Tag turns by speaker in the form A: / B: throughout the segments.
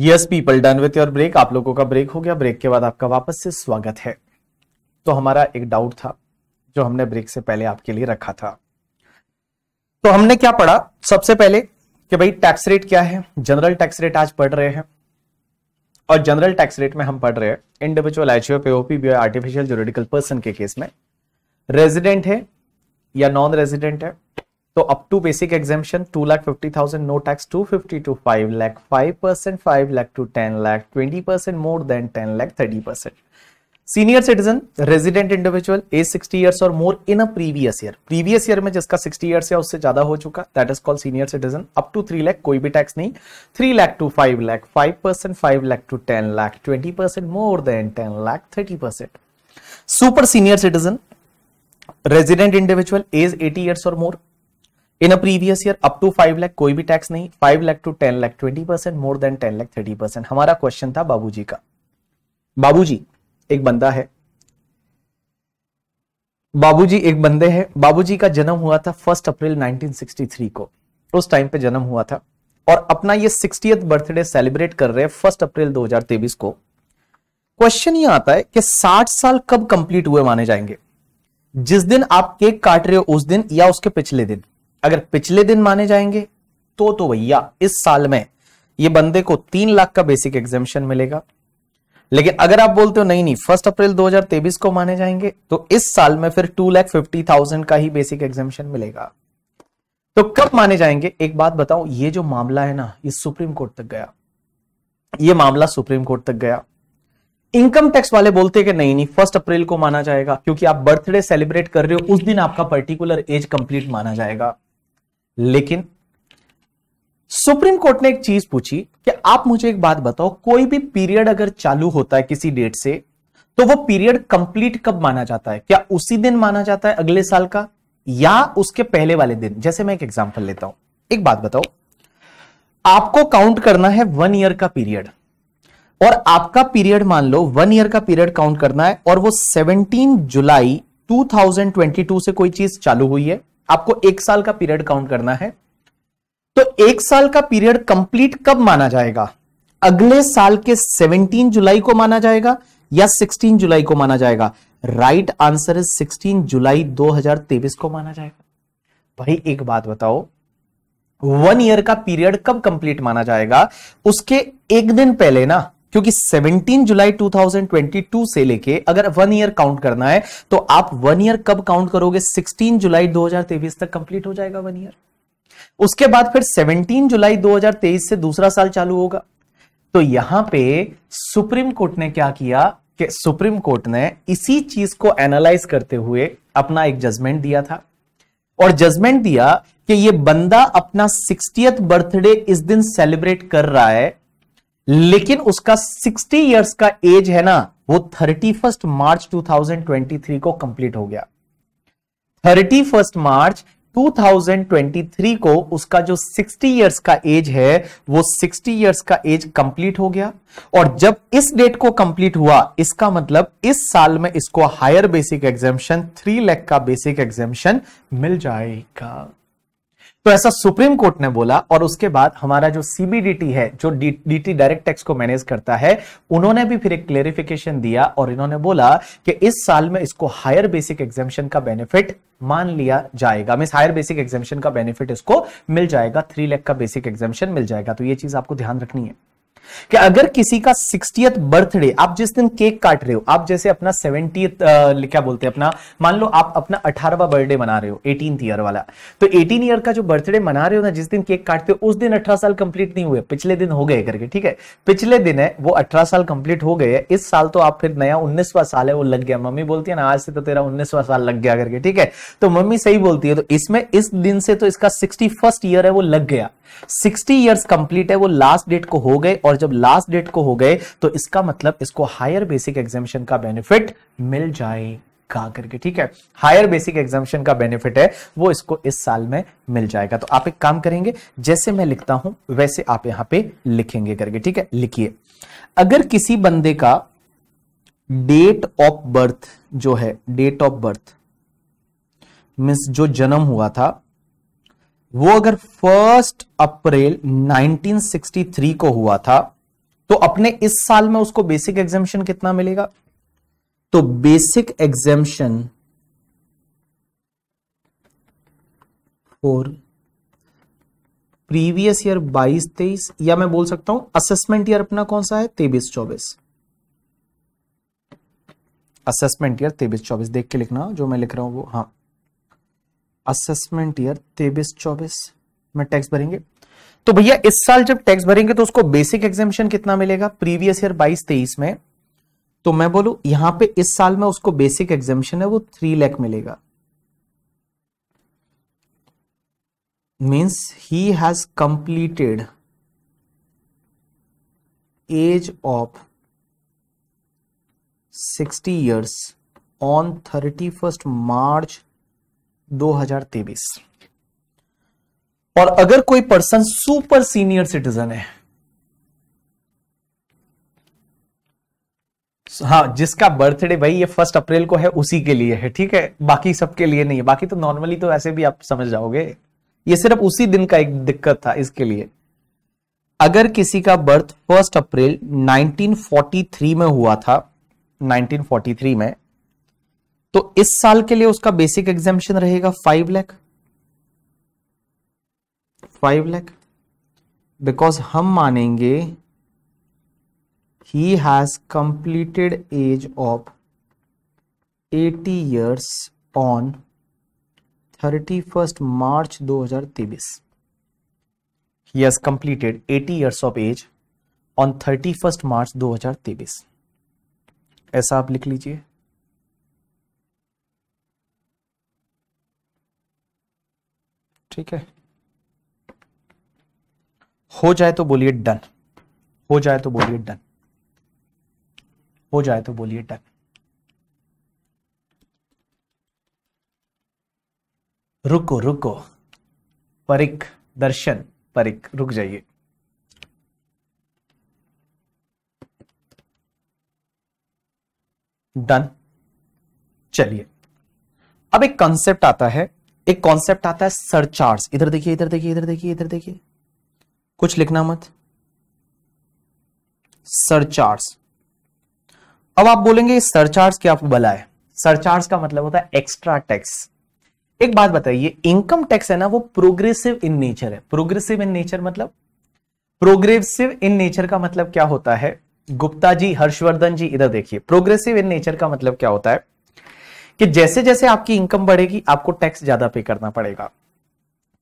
A: Yes people done with your break आप लोगों का ब्रेक हो गया ब्रेक के बाद आपका वापस से स्वागत है तो हमारा एक डाउट था जो हमने ब्रेक से पहले आपके लिए रखा था तो हमने क्या पढ़ा सबसे पहले कि भाई टैक्स रेट क्या है जनरल टैक्स रेट आज पढ़ रहे हैं और जनरल टैक्स रेट में हम पढ़ रहे हैं individual HO POP B artificial juridical person के केस में रेजिडेंट है या नॉन रेजिडेंट है तो up to basic exemption two lakh fifty thousand no tax two fifty to five lakh five percent five lakh to ten lakh twenty percent more than ten lakh thirty percent senior citizen resident individual age sixty years और more in a previous year previous year में जिसका sixty years है उससे ज्यादा हो चुका that is called senior citizen up to three lakh कोई भी टैक्स नहीं three lakh to five lakh five percent five lakh to ten lakh twenty percent more than ten lakh thirty percent super senior citizen resident individual age eighty years और more in a previous year up to five lakh कोई भी tax नहीं five lakh to ten lakh twenty percent more than ten lakh thirty percent हमारा question था जी का जी एक बंदा है बाबूजी एक बंदे हैं बाबूजी का जन्म हुआ था फर्स्ट अप्रैल 1963 को उस टाइम पे जन्म हुआ था और अपना ये सिक्सटी बर्थडे सेलिब्रेट कर रहे हैं फर्स्ट अप्रैल 2023 को क्वेश्चन ये आता है कि 60 साल कब कंप्लीट हुए माने जाएंगे जिस दिन आप केक काट रहे हो उस दिन या उसके पिछले दिन अगर पिछले दिन माने जाएंगे तो तो भैया इस साल में ये बंदे को तीन लाख का बेसिक एग्जामेशन मिलेगा लेकिन अगर आप बोलते हो नहीं नहीं फर्स्ट अप्रैल 2023 को माने जाएंगे तो इस साल में फिर टू लैख फिफ्टी थाउजेंड का ही बेसिक एग्जामेशन मिलेगा तो कब माने जाएंगे एक बात बताओ ये जो मामला है ना ये सुप्रीम कोर्ट तक गया ये मामला सुप्रीम कोर्ट तक गया इनकम टैक्स वाले बोलते कि नहीं नहीं फर्स्ट अप्रैल को माना जाएगा क्योंकि आप बर्थडे सेलिब्रेट कर रहे हो उस दिन आपका पर्टिकुलर एज कंप्लीट माना जाएगा लेकिन सुप्रीम कोर्ट ने एक चीज पूछी कि आप मुझे एक बात बताओ कोई भी पीरियड अगर चालू होता है किसी डेट से तो वो पीरियड कंप्लीट कब माना जाता है क्या उसी दिन माना जाता है अगले साल का या उसके पहले वाले दिन जैसे मैं एक एग्जांपल लेता हूं एक बात बताओ आपको काउंट करना है वन ईयर का पीरियड और आपका पीरियड मान लो वन ईयर का पीरियड काउंट करना है और वो 17 जुलाई 2022 से कोई चीज चालू हुई है आपको एक साल का पीरियड काउंट करना है तो एक साल का पीरियड कंप्लीट कब माना जाएगा अगले साल के 17 जुलाई को माना जाएगा या 16 जुलाई को माना जाएगा राइट आंसर इज 16 जुलाई 2023 को माना जाएगा भाई एक बात बताओ वन ईयर का पीरियड कब कंप्लीट माना जाएगा उसके एक दिन पहले ना क्योंकि 17 जुलाई 2022 से लेके अगर वन ईयर काउंट करना है तो आप वन ईयर कब काउंट करोगे 16 जुलाई 2023 तक कंप्लीट हो जाएगा वन ईयर उसके बाद फिर 17 जुलाई 2023 से दूसरा साल चालू होगा तो यहां पे सुप्रीम कोर्ट ने क्या किया कि सुप्रीम कोर्ट ने इसी चीज को एनालाइज करते हुए अपना एक जजमेंट दिया था और जजमेंट दिया कि ये बंदा अपना सिक्सटी बर्थडे इस दिन सेलिब्रेट कर रहा है लेकिन उसका 60 इयर्स का एज है ना वो 31 मार्च 2023 को कंप्लीट हो गया 31 मार्च 2023 को उसका जो 60 इयर्स का एज है वो 60 इयर्स का एज कंप्लीट हो गया और जब इस डेट को कंप्लीट हुआ इसका मतलब इस साल में इसको higher basic exemption three lakh का बेसिक एग्जामेशन मिल जाएगा तो ऐसा सुप्रीम कोर्ट ने बोला और उसके बाद हमारा जो सीबीडीटी है जो डीटी डायरेक्ट टैक्स को मैनेज करता है उन्होंने भी फिर एक क्लेरिफिकेशन दिया और इन्होंने बोला कि इस साल में इसको हायर बेसिक एग्जामेशन का बेनिफिट मान लिया जाएगा मीन हायर बेसिक एग्जामेशन का बेनिफिट इसको मिल जाएगा थ्री लैख का बेसिक एग्जामेशन मिल जाएगा तो ये चीज आपको ध्यान रखनी है कि अगर किसी का सिक्सटीथ बर्थडे आप जिस दिन केक काट रहे हो आप जैसे अपना सेवेंटीथ क्या बोलते हैं अपना मान लो आप अपना अठारहवा बर्थडे मना रहे हो एटीन ईयर वाला तो एटीन ईयर का जो बर्थडे मना रहे हो ना जिस दिन केक काटते हो उस दिन अठारह साल कंप्लीट नहीं हुए पिछले दिन हो गए करके ठीक है पिछले दिन है वो अठारह साल कंप्लीट हो गए इस साल तो आप फिर नया उन्नीसवा साल है वो लग गया मम्मी बोलती है ना आज से तो तेरा उन्नीसवा साल लग गया करके ठीक है तो मम्मी सही बोलती है तो इसमें इस दिन से तो इसका सिक्सटी फर्स्ट ईयर है वो लग गया सिक्सटी ईयर्स कंप्लीट है वो लास्ट डेट को हो गए और और जब लास्ट डेट को हो गए तो इसका मतलब इसको हायर बेसिक एग्जामिशन का बेनिफिट मिल जाए करके ठीक है हायर बेसिक एग्जामिशन का बेनिफिट है वो इसको इस साल में मिल जाएगा तो आप एक काम करेंगे जैसे मैं लिखता हूं वैसे आप यहां पे लिखेंगे करके ठीक है लिखिए अगर किसी बंदे का डेट ऑफ बर्थ जो है डेट ऑफ बर्थ मीन्स जो जन्म हुआ था वो अगर फर्स्ट अप्रैल 1963 को हुआ था तो अपने इस साल में उसको बेसिक एग्जामेशन कितना मिलेगा तो basic exemption for previous year 22 तेईस या मैं बोल सकता हूं असेसमेंट ईयर अपना कौन सा है तेईस चौबीस असेसमेंट ईयर तेईस चौबीस देख के लिखना जो मैं लिख रहा हूं वो हाँ असेसमेंट ईयर तेबिस चौबीस में टैक्स भरेंगे तो भैया इस साल जब टैक्स भरेंगे तो उसको बेसिक एग्जामेशन कितना मिलेगा प्रीवियस ईयर बाईस तेईस में तो मैं बोलू यहां पे इस साल में उसको बेसिक एग्जामेशन है वो थ्री लैख मिलेगा means he has completed age of sixty years on thirty first March 2023 और अगर कोई पर्सन सुपर सीनियर सिटीजन है हाँ जिसका बर्थडे भाई ये फर्स्ट अप्रैल को है उसी के लिए है ठीक है बाकी सबके लिए नहीं है बाकी तो नॉर्मली तो ऐसे भी आप समझ जाओगे ये सिर्फ उसी दिन का एक दिक्कत था इसके लिए अगर किसी का बर्थ फर्स्ट अप्रैल 1943 में हुआ था 1943 में तो इस साल के लिए उसका बेसिक एग्जामेशन रहेगा five lakh five lakh because हम मानेंगे he has completed age of eighty years on thirty first March दो हजार तेईस he has completed eighty years of age on thirty first March दो हजार तेईस ऐसा आप लिख लीजिए ठीक है हो जाए तो बोलिए डन हो जाए तो बोलिए डन हो जाए तो बोलिए डन रुको रुको परिक दर्शन परिक रुक जाइए डन चलिए अब एक कॉन्सेप्ट आता है एक कॉन्सेप्ट आता है सरचार्ज इधर देखिए इधर देखिए इधर देखिए इधर देखिए कुछ लिखना मत सरचार्ज अब आप बोलेंगे सरचार्ज क्या बला है सरचार्ज का मतलब होता है एक्स्ट्रा टैक्स एक बात बताइए इनकम टैक्स है ना वो प्रोग्रेसिव इन नेचर है प्रोग्रेसिव इन नेचर मतलब प्रोग्रेसिव इन नेचर का मतलब क्या होता है गुप्ता जी हर्षवर्धन जी इधर देखिए प्रोग्रेसिव इन नेचर का मतलब क्या होता है कि जैसे जैसे आपकी इनकम बढ़ेगी आपको टैक्स ज्यादा पे करना पड़ेगा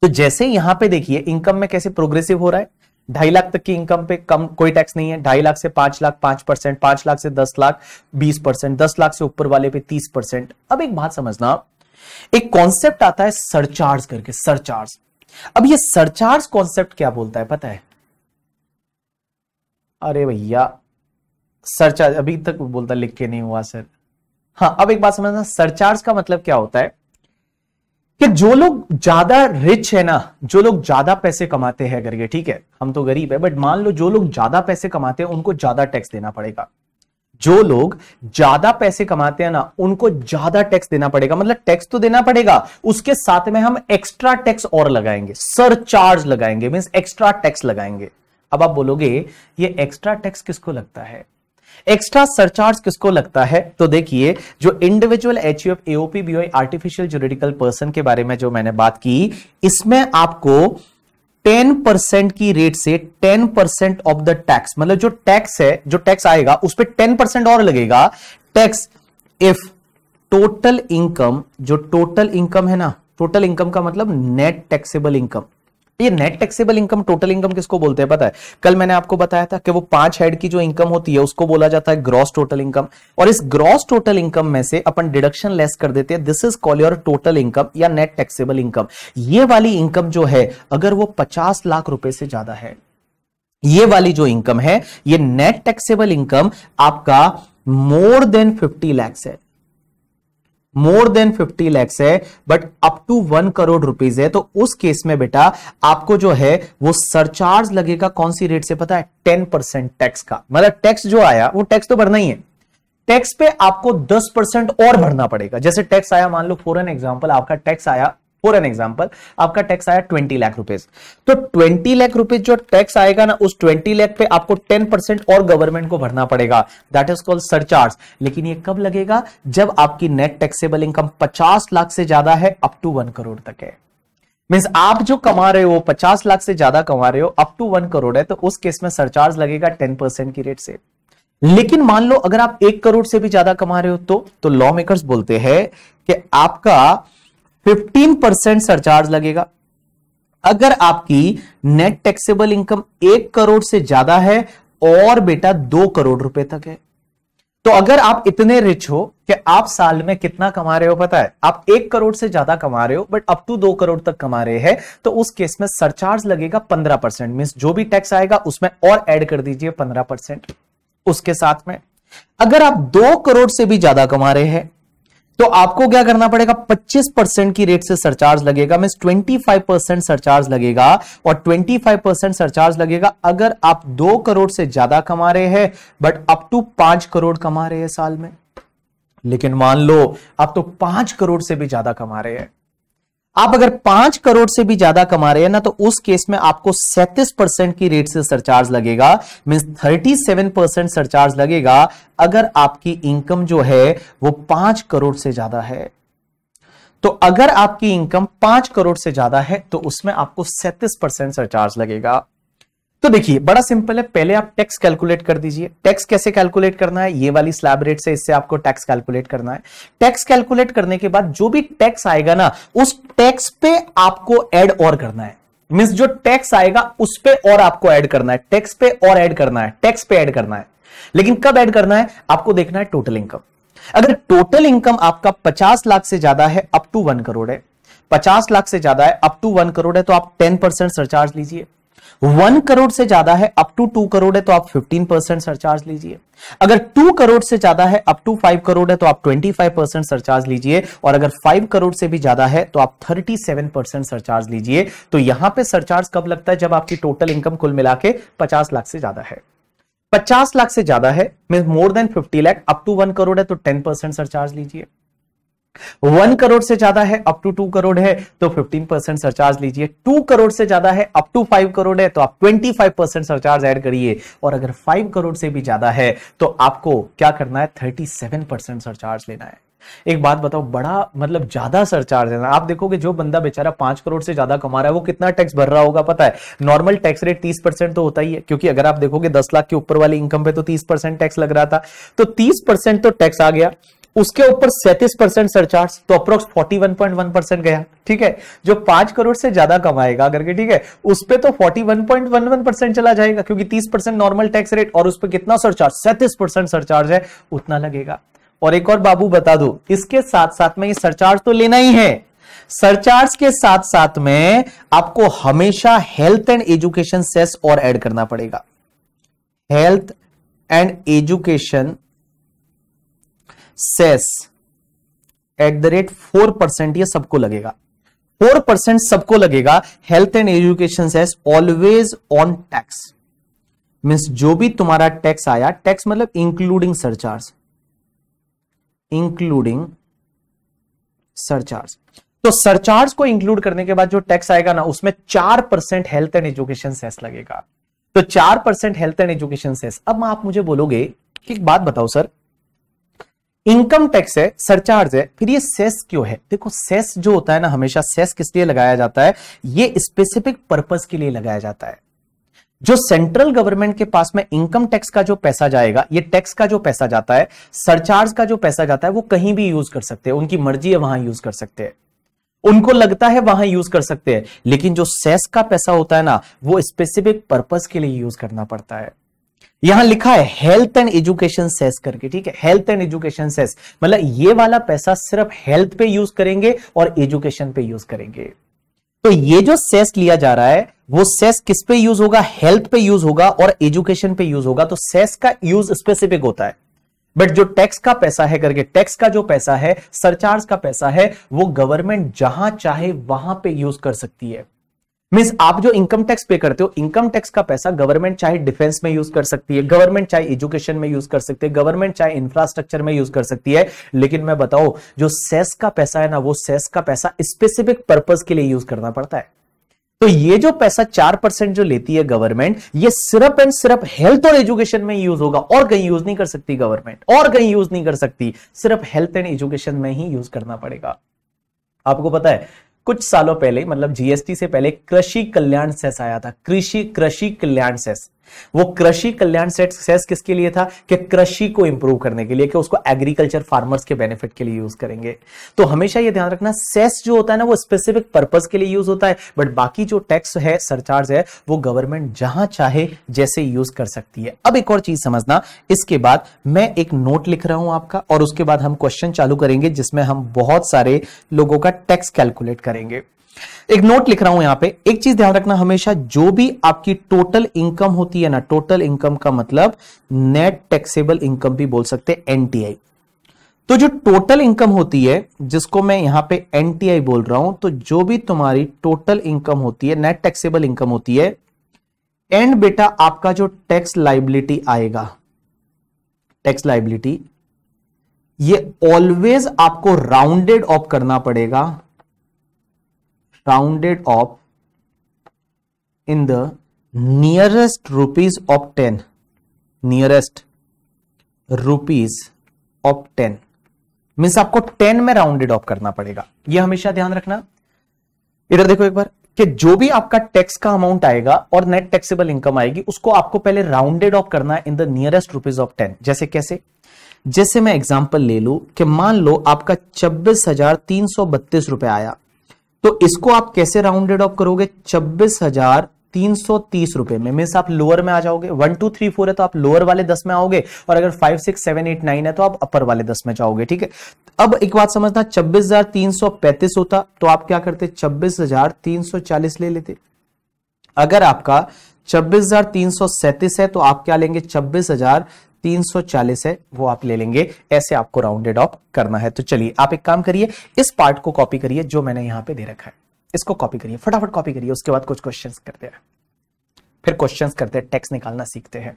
A: तो जैसे यहां पे देखिए इनकम में कैसे प्रोग्रेसिव हो रहा है ढाई लाख तक की इनकम पे कम कोई टैक्स नहीं है ढाई लाख से पांच लाख पांच परसेंट पांच लाख से दस लाख बीस परसेंट दस लाख से ऊपर वाले पे तीस परसेंट अब एक बात समझना एक कॉन्सेप्ट आता है सरचार्ज करके सरचार्ज अब ये सरचार्ज कॉन्सेप्ट क्या बोलता है पता है अरे भैया सरचार्ज अभी तक बोलता लिख के नहीं हुआ सर हाँ अब एक बात समझना सरचार्ज का मतलब क्या होता है कि जो लोग ज्यादा रिच है ना जो लोग ज्यादा पैसे कमाते हैं करके ठीक है हम तो गरीब है बट मान लो जो लोग ज्यादा पैसे कमाते हैं उनको ज्यादा टैक्स देना पड़ेगा जो लोग ज्यादा पैसे कमाते हैं ना उनको ज्यादा टैक्स देना पड़ेगा मतलब टैक्स तो देना पड़ेगा उसके साथ में हम एक्स्ट्रा टैक्स और लगाएंगे सर चार्ज लगाएंगे मीन एक्स्ट्रा टैक्स लगाएंगे अब आप बोलोगे ये एक्स्ट्रा टैक्स किसको लगता है एक्स्ट्रा सरचार्ज किसको लगता है तो देखिए जो individual H AOP I artificial juridical person के बारे में जो मैंने बात की इसमें आपको 10 परसेंट की रेट से 10 परसेंट ऑफ द टैक्स मतलब जो टैक्स है जो टैक्स आएगा उस पर टेन परसेंट और लगेगा टैक्स इफ टोटल इनकम जो टोटल इनकम है ना टोटल इनकम का मतलब नेट टैक्सेबल इनकम ये net taxable income total income किसको बोलते हैं पता है कल मैंने आपको बताया था कि वो पांच हेड की जो इनकम होती है उसको बोला जाता है ग्रॉस टोटल इनकम और इस ग्रॉस टोटल इनकम में से अपन डिडक्शन लेस कर देते हैं this is call your total income या नेट टैक्सेबल इनकम ये वाली इनकम जो है अगर वो पचास लाख रुपए से ज्यादा है ये वाली जो इनकम है ये नेट टैक्सेबल इनकम आपका मोर देन फिफ्टी लैक्स है मोर देन 50 लैक्स है but up to one crore rupees है तो उस केस में बेटा आपको जो है वो सरचार्ज लगेगा कौन सी रेट से पता है टेन परसेंट टैक्स का मतलब टैक्स जो आया वो टैक्स तो भरना ही है टैक्स पे आपको दस परसेंट और भरना पड़ेगा जैसे टैक्स आया मान लो फॉर एन एग्जाम्पल आपका टैक्स आया फॉर एन एग्जाम्पल आपका टैक्स आया ट्वेंटी लाख रुपीज तो ट्वेंटी लाख रुपीज जो टैक्स आएगा ना उस ट्वेंटी लाख पे आपको टेन परसेंट और गवर्नमेंट को भरना पड़ेगा दैट इज कॉल्ड सरचार्ज लेकिन ये कब लगेगा जब आपकी नेट टैक्सेबल इनकम पचास लाख से ज्यादा है अप टू वन करोड़ तक है मीन्स आप जो कमा रहे हो पचास लाख से ज्यादा कमा रहे हो अप टू वन करोड़ है तो उस केस में सरचार्ज लगेगा टेन परसेंट की रेट से लेकिन मान लो अगर आप एक करोड़ से भी ज्यादा कमा रहे हो तो तो लॉ मेकर्स बोलते हैं कि आपका फिफ्टीन परसेंट सरचार्ज लगेगा अगर आपकी नेट टैक्सेबल इनकम एक करोड़ से ज्यादा है और बेटा दो करोड़ रुपए तक है तो अगर आप इतने रिच हो कि आप साल में कितना कमा रहे हो पता है आप एक करोड़ से ज्यादा कमा रहे हो बट अप टू दो करोड़ तक कमा रहे हैं तो उस केस में सरचार्ज लगेगा पंद्रह परसेंट मीन जो भी टैक्स आएगा उसमें और ऐड कर दीजिए पंद्रह परसेंट उसके साथ में अगर आप दो करोड़ से भी ज्यादा कमा रहे हैं तो आपको क्या करना पड़ेगा 25 परसेंट की रेट से सरचार्ज लगेगा मीन 25 परसेंट सरचार्ज लगेगा और 25 परसेंट सरचार्ज लगेगा अगर आप दो करोड़ से ज्यादा कमा रहे हैं बट अप टू पांच करोड़ कमा रहे हैं साल में लेकिन मान लो आप तो पांच करोड़ से भी ज्यादा कमा रहे हैं आप अगर पांच करोड़ से भी ज्यादा कमा रहे हैं ना तो उस केस में आपको सैतीस परसेंट की रेट से सरचार्ज लगेगा means thirty seven percent surcharge लगेगा अगर आपकी इनकम जो है वो पांच करोड़ से ज्यादा है तो अगर आपकी इनकम पांच करोड़ से ज्यादा है तो उसमें आपको सैतीस परसेंट सरचार्ज लगेगा तो देखिए बड़ा सिंपल है पहले आप टैक्स कैलकुलेट कर दीजिए टैक्स कैसे कैलकुलेट करना है ये वाली स्लैब रेट से इससे आपको टैक्स कैलकुलेट करना है टैक्स कैलकुलेट करने के बाद जो भी टैक्स आएगा ना उस टैक्स पे आपको एड और करना है मीन्स जो टैक्स आएगा उस पर और आपको एड करना है टैक्स पे और एड करना है टैक्स पे एड करना है लेकिन कब एड करना है आपको देखना है टोटल इनकम अगर टोटल इनकम आपका पचास लाख से ज्यादा है अप टू वन करोड़ है पचास लाख से ज्यादा है अप टू वन करोड़ है तो आप टेन परसेंट सरचार्ज लीजिए वन करोड़ से ज्यादा है अप टू टू करोड़ है तो आप फिफ्टीन परसेंट सरचार्ज लीजिए अगर टू करोड़ से ज्यादा है अप टू फाइव करोड़ है तो आप ट्वेंटी फाइव परसेंट सरचार्ज लीजिए और अगर फाइव करोड़ से भी ज्यादा है तो आप थर्टी सेवन परसेंट सरचार्ज लीजिए तो यहां पे सरचार्ज कब लगता है जब आपकी टोटल इनकम कुल मिला के पचास लाख से ज्यादा है पचास लाख से ज्यादा है mean more than fifty lakh up to one crore है तो टेन परसेंट सरचार्ज लीजिए वन करोड़ से ज्यादा है अप टू टू करोड़ है तो फिफ्टीन परसेंट सरचार्ज लीजिए टू करोड़ से ज्यादा है अप टू फाइव करोड़ है तो आप twenty five percent surcharge add करिए और अगर फाइव करोड़ से भी ज्यादा है तो आपको क्या करना है थर्टी सेवन परसेंट सरचार्ज लेना है एक बात बताओ बड़ा मतलब ज्यादा सरचार्ज है आप देखोगे जो बंदा बेचारा पांच करोड़ से ज्यादा कमा रहा है वो कितना टैक्स भर रहा होगा पता है नॉर्मल टैक्स रेट तीस परसेंट तो होता ही है क्योंकि अगर आप देखोगे दस लाख के ऊपर वाली इनकम पे तो तीस परसेंट टैक्स लग रहा था तो तीस परसेंट तो टैक्स आ गया उसके ऊपर सैतीस परसेंट सरचार्ज तो approx forty one point one percent गया ठीक है जो पांच करोड़ से ज्यादा कमाएगा के ठीक है उस पर तो forty one point one one percent चला जाएगा क्योंकि तीस परसेंट नॉर्मल टैक्स रेट और उस पर कितना सरचार्ज सैंतीस परसेंट सरचार्ज है उतना लगेगा और एक और बाबू बता दो इसके साथ साथ में ये सरचार्ज तो लेना ही है सरचार्ज के साथ साथ में आपको हमेशा हेल्थ एंड एजुकेशन सेस और एड करना पड़ेगा health and education cess at the rate four percent यह सबको लगेगा फोर परसेंट सबको लगेगा health and education cess always on tax means जो भी तुम्हारा टैक्स आया टैक्स मतलब इंक्लूडिंग सरचार्ज इंक्लूडिंग सरचार्ज तो सरचार्ज को इंक्लूड करने के बाद जो टैक्स आएगा ना उसमें चार percent health and education cess लगेगा तो चार percent health and education cess अब आप मुझे बोलोगे एक बात बताओ सर इनकम टैक्स है सरचार्ज है फिर ये सेस क्यों है देखो सेस जो होता है ना हमेशा सेस किस लिए लगाया जाता है ये स्पेसिफिक पर्पज के लिए लगाया जाता है जो सेंट्रल गवर्नमेंट के पास में इनकम टैक्स का जो पैसा जाएगा ये टैक्स का जो पैसा जाता है सरचार्ज का जो पैसा जाता है वो कहीं भी यूज कर सकते हैं उनकी मर्जी है वहां यूज कर सकते हैं उनको लगता है वहां यूज कर सकते हैं लेकिन जो सेस का पैसा होता है ना वो स्पेसिफिक पर्पज के लिए यूज करना पड़ता है यहां लिखा है हेल्थ एंड एजुकेशन सेस करके ठीक है हेल्थ एंड एजुकेशन सेस मतलब ये वाला पैसा सिर्फ हेल्थ पे यूज करेंगे और एजुकेशन पे यूज करेंगे तो ये जो सेस लिया जा रहा है वो सेस किस पे यूज होगा हेल्थ पे यूज होगा और एजुकेशन पे यूज होगा तो सेस का यूज स्पेसिफिक होता है बट जो टैक्स का पैसा है करके टैक्स का जो पैसा है सरचार्ज का पैसा है वो गवर्नमेंट जहां चाहे वहां पे यूज कर सकती है मीन्स आप जो इनकम टैक्स पे करते हो इनकम टैक्स का पैसा गवर्नमेंट चाहे डिफेंस में यूज कर सकती है गवर्नमेंट चाहे एजुकेशन में यूज कर सकती है गवर्नमेंट चाहे इंफ्रास्ट्रक्चर में यूज कर सकती है लेकिन मैं बताओ जो सेस का पैसा है ना वो सेस का पैसा स्पेसिफिक पर्पज के लिए यूज करना पड़ता है तो ये जो पैसा चार परसेंट जो लेती है गवर्नमेंट ये सिर्फ एंड सिर्फ हेल्थ और एजुकेशन में यूज होगा और कहीं यूज नहीं कर सकती गवर्नमेंट और कहीं यूज नहीं कर सकती सिर्फ हेल्थ एंड एजुकेशन में ही यूज करना पड़ेगा आपको पता है कुछ सालों पहले मतलब जीएसटी से पहले कृषि कल्याण सेस आया था कृषि कृषि कल्याण सेस वो कृषि कल्याण सेट सेस किसके लिए था कि कृषि को इंप्रूव करने के लिए कि उसको एग्रीकल्चर फार्मर्स के बेनिफिट के लिए यूज करेंगे तो हमेशा ये ध्यान रखना सेस जो होता है ना वो स्पेसिफिक पर्पज के लिए यूज होता है बट बाकी जो टैक्स है सरचार्ज है वो गवर्नमेंट जहां चाहे जैसे यूज कर सकती है अब एक और चीज समझना इसके बाद मैं एक नोट लिख रहा हूं आपका और उसके बाद हम क्वेश्चन चालू करेंगे जिसमें हम बहुत सारे लोगों का टैक्स कैलकुलेट करेंगे एक नोट लिख रहा हूं यहां पे एक चीज ध्यान रखना हमेशा जो भी आपकी टोटल इनकम होती है ना टोटल इनकम का मतलब नेट टैक्सेबल इनकम भी बोल सकते हैं एनटीआई तो जो टोटल इनकम होती है जिसको मैं यहां पे एनटीआई बोल रहा हूं तो जो भी तुम्हारी टोटल इनकम होती है नेट टैक्सेबल इनकम होती है एंड बेटा आपका जो टैक्स लाइबिलिटी आएगा टैक्स लाइबिलिटी ये ऑलवेज आपको राउंडेड ऑफ करना पड़ेगा rounded up in the nearest rupees of 10 nearest rupees of 10 means आपको 10 में राउंडेड ऑफ करना पड़ेगा ये हमेशा ध्यान रखना इधर देखो एक बार कि जो भी आपका टैक्स का अमाउंट आएगा और नेट टैक्सेबल इनकम आएगी उसको आपको पहले राउंडेड ऑफ करना है in the nearest rupees of ten जैसे कैसे जैसे मैं एग्जांपल ले लू कि मान लो आपका छब्बीस हजार तीन सौ बत्तीस रुपए आया तो इसको आप कैसे राउंडेड ऑफ करोगे छब्बीस हजार तीन सौ तीस रुपए में मीन आप लोअर में आ जाओगे वन टू थ्री फोर है तो आप लोअर वाले दस में आओगे और अगर five six seven eight nine है तो आप अपर वाले दस में जाओगे ठीक है अब एक बात समझना छब्बीस हजार तीन सौ पैंतीस होता तो आप क्या करते छब्बीस हजार तीन सौ चालीस ले लेते अगर आपका छब्बीस हजार तीन सौ सैंतीस है तो आप क्या लेंगे छब्बीस हजार 340 है वो आप ले लेंगे ऐसे आपको राउंडेड ऑफ करना है तो चलिए आप एक काम करिए इस पार्ट को कॉपी करिए जो मैंने यहां पे दे रखा है इसको कॉपी करिए फटाफट कॉपी करिए उसके बाद कुछ क्वेश्चंस करते हैं फिर क्वेश्चंस करते हैं टैक्स निकालना सीखते हैं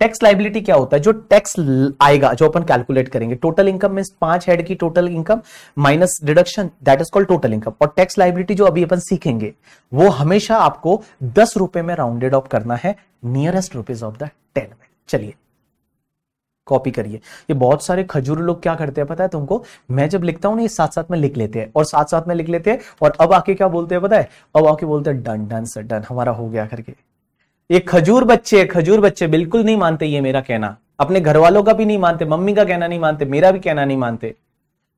A: टैक्स लाइबिलिटी क्या होता है जो टैक्स आएगा जो अपन कैलकुलेट करेंगे टोटल इनकम मीन पांच हेड की total income minus deduction that is called total income और टैक्स लाइबिलिटी जो अभी अपन सीखेंगे वो हमेशा आपको दस रुपए में राउंडेड ऑफ करना है nearest rupees of the ten में चलिए कॉपी करिए ये बहुत सारे खजूर लोग क्या करते हैं पता है तुमको मैं जब लिखता हूं ना ये साथ साथ में लिख लेते हैं और साथ साथ में लिख लेते हैं और अब आके क्या बोलते हैं पता है अब आके बोलते हैं डन डन सर डन हमारा हो गया करके ये खजूर बच्चे खजूर बच्चे बिल्कुल नहीं मानते ये मेरा कहना अपने घर वालों का भी नहीं मानते मम्मी का कहना नहीं मानते मेरा भी कहना नहीं मानते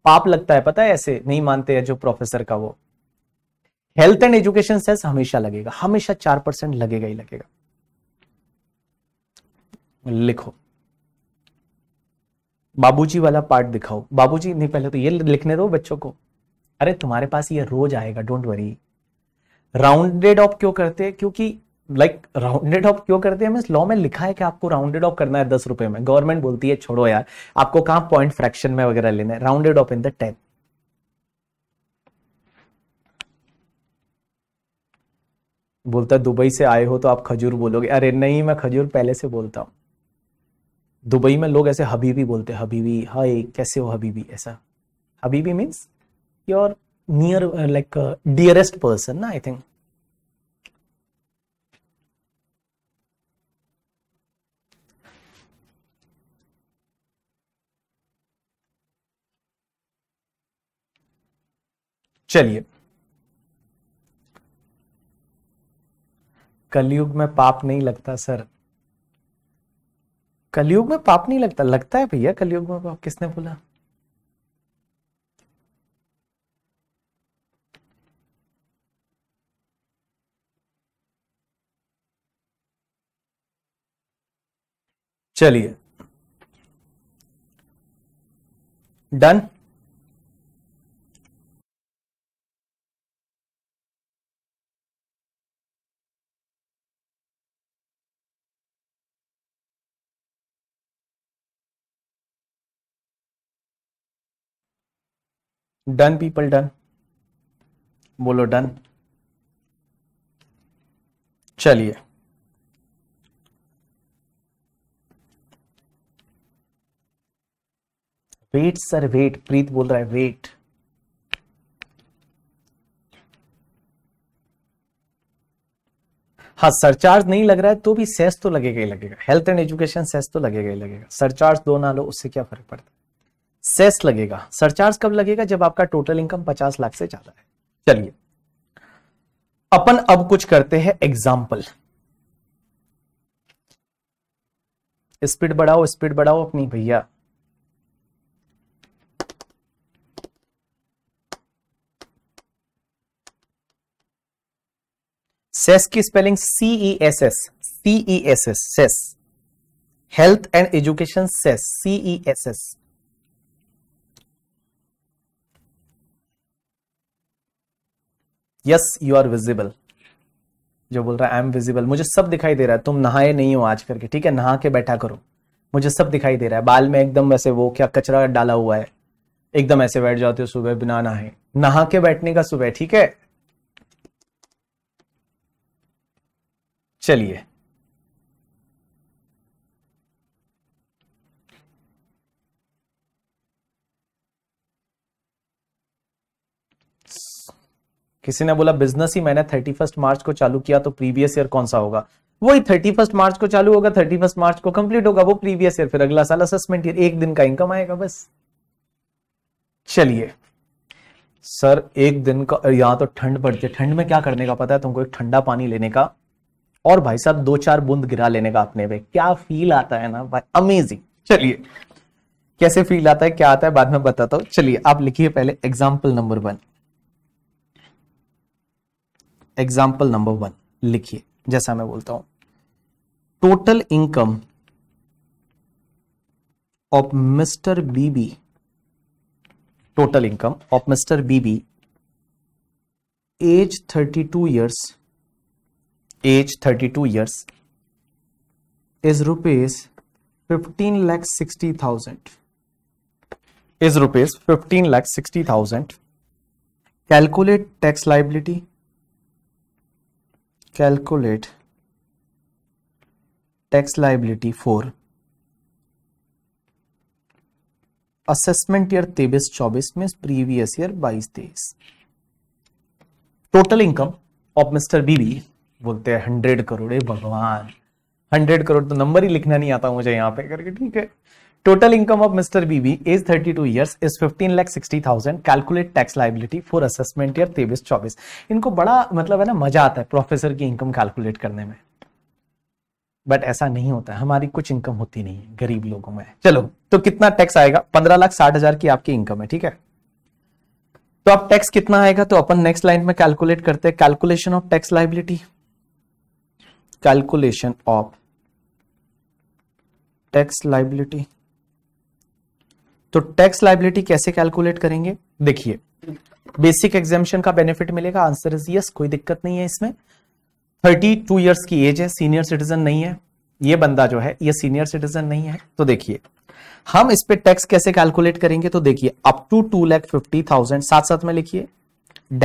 A: पाप लगता है पता है ऐसे नहीं मानते हैं जो प्रोफेसर का वो हेल्थ एंड एजुकेशन सेस हमेशा लगेगा हमेशा चार परसेंट लगेगा ही लगेगा लिखो बाबूजी वाला पार्ट दिखाओ बाबूजी नहीं पहले तो ये लिखने दो बच्चों को अरे तुम्हारे पास ये रोज आएगा डोंट वरी राउंडेड ऑफ क्यों करते हैं क्योंकि लाइक राउंडेड ऑफ क्यों करते हैं लॉ में लिखा है कि आपको राउंडेड ऑफ करना है दस रुपए में गवर्नमेंट बोलती है छोड़ो यार आपको कहा पॉइंट फ्रैक्शन में वगैरह लेना है rounded off in the ten बोलता दुबई से आए हो तो आप खजूर बोलोगे अरे नहीं मैं खजूर पहले से बोलता हूं दुबई में लोग ऐसे हबीबी बोलते हैं हबीबी हाय कैसे हो हबीबी ऐसा हबीबी means your near like dearest person ना आई थिंक चलिए कलयुग में पाप नहीं लगता सर कलयुग में पाप नहीं लगता लगता है भैया कलयुग में पाप किसने बोला चलिए डन डन पीपल डन बोलो डन चलिए वेट सर वेट प्रीत बोल रहा है वेट हाँ सरचार्ज नहीं लग रहा है तो भी सेस तो लगेगा ही लगेगा हेल्थ एंड एजुकेशन सेस तो लगेगा ही लगेगा सरचार्ज दो ना लो उससे क्या फर्क पड़ता है सेस लगेगा सरचार्ज कब लगेगा जब आपका टोटल इनकम 50 लाख से ज्यादा है चलिए अपन अब कुछ करते हैं एग्जाम्पल स्पीड बढ़ाओ स्पीड बढ़ाओ अपनी भैया सेस की spelling CE S S CE S S cess health and education cess CE S S yes you are visible जो बोल रहा है आई एम विजिबल मुझे सब दिखाई दे रहा है तुम नहाए नहीं हो आज करके ठीक है नहा के बैठा करो मुझे सब दिखाई दे रहा है बाल में एकदम वैसे वो क्या कचरा डाला हुआ है एकदम ऐसे बैठ जाते हो सुबह बिना नहाए नहा के बैठने का सुबह ठीक है चलिए किसी ने बोला बिजनेस ही मैंने थर्टी फर्स्ट मार्च को चालू किया तो प्रीवियस ईयर कौन सा होगा वही थर्टी फर्स्ट मार्च को चालू होगा थर्टी फर्स्ट मार्च को कंप्लीट होगा वो प्रीवियस ईयर फिर अगला साल असेसमेंट ईयर एक दिन का इनकम आएगा बस चलिए सर एक दिन का यहाँ तो ठंड पड़ती है ठंड में क्या करने का पता है तुमको एक ठंडा पानी लेने का और भाई साहब दो चार बूंद गिरा लेने का अपने पे क्या फील आता है ना भाई अमेजिंग चलिए कैसे फील आता है क्या आता है बाद में बताता हूँ चलिए आप लिखिए पहले example number one example number one लिखिए जैसा मैं बोलता हूं total income of mister BB total income of mister BB age thirty two years age thirty two years is rupees fifteen lakh sixty thousand is rupees fifteen lakh sixty thousand calculate tax liability calculate tax liability for assessment year 23-24 means previous year 22-23 total income of Mr. BB बोलते हैं hundred crore भगवान 100 करोड़ तो number ही लिखना नहीं आता मुझे यहाँ पे करके ठीक है Total income of Mr. BB age 32 is fifteen 15 sixty thousand calculate tax liability for assessment year 23 चौबीस इनको बड़ा मतलब है ना मजा आता है प्रोफेसर की इनकम कैलकुलेट करने में बट ऐसा नहीं होता है हमारी कुछ इनकम होती नहीं है गरीब लोगों में चलो तो कितना टैक्स आएगा पंद्रह लाख साठ हजार की आपकी इनकम है ठीक है तो अब टैक्स कितना आएगा तो अपन नेक्स्ट लाइन में कैलकुलेट करते हैं calculation of tax liability calculation of tax liability तो टैक्स लाइबिलिटी कैसे कैलकुलेट करेंगे देखिए बेसिक एग्जामेशन का बेनिफिट मिलेगा आंसर इज यस कोई दिक्कत नहीं है इसमें थर्टी टू ईयर्स की एज है सीनियर सिटीजन नहीं है ये बंदा जो है ये सीनियर सिटीजन नहीं है तो देखिए हम इस पर टैक्स कैसे कैलकुलेट करेंगे तो देखिए up to two lakh fifty thousand साथ साथ में लिखिए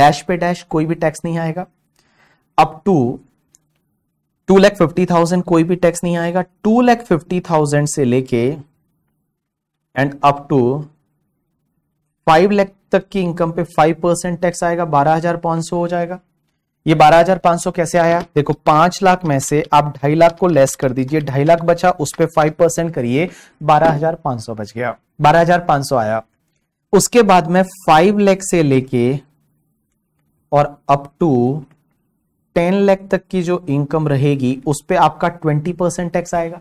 A: डैश पे डैश कोई भी टैक्स नहीं आएगा up to two lakh fifty thousand कोई भी टैक्स नहीं आएगा टू लैख फिफ्टी थाउजेंड से लेके and up to five lakh तक की इनकम पे फाइव परसेंट टैक्स आएगा बारह हजार पांच सौ हो जाएगा ये बारह हजार पांच सौ कैसे आया देखो पांच लाख में से आप ढाई लाख को लेस कर दीजिए ढाई लाख बचा उस पर फाइव परसेंट करिए बारह हजार पांच सौ बच गया बारह हजार पांच सौ आया उसके बाद में फाइव लैख से लेके और अप टू टेन लैख तक की जो इनकम रहेगी उस पर आपका ट्वेंटी परसेंट टैक्स आएगा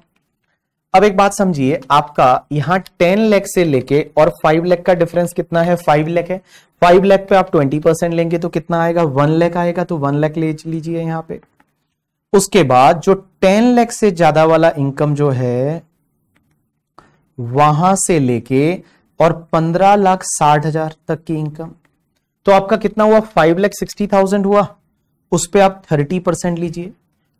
A: अब एक बात समझिए आपका यहां टेन लैख से लेके और फाइव लैख का डिफरेंस कितना है फाइव लैख है फाइव लैख पे आप ट्वेंटी परसेंट लेंगे तो कितना आएगा वन लैख आएगा तो वन लैख ले लीजिए यहां पे उसके बाद जो टेन लैख से ज्यादा वाला इनकम जो है वहां से लेके और पंद्रह लाख साठ हजार तक की इनकम तो आपका कितना हुआ फाइव लैख सिक्सटी थाउजेंड हुआ उस पर आप थर्टी परसेंट लीजिए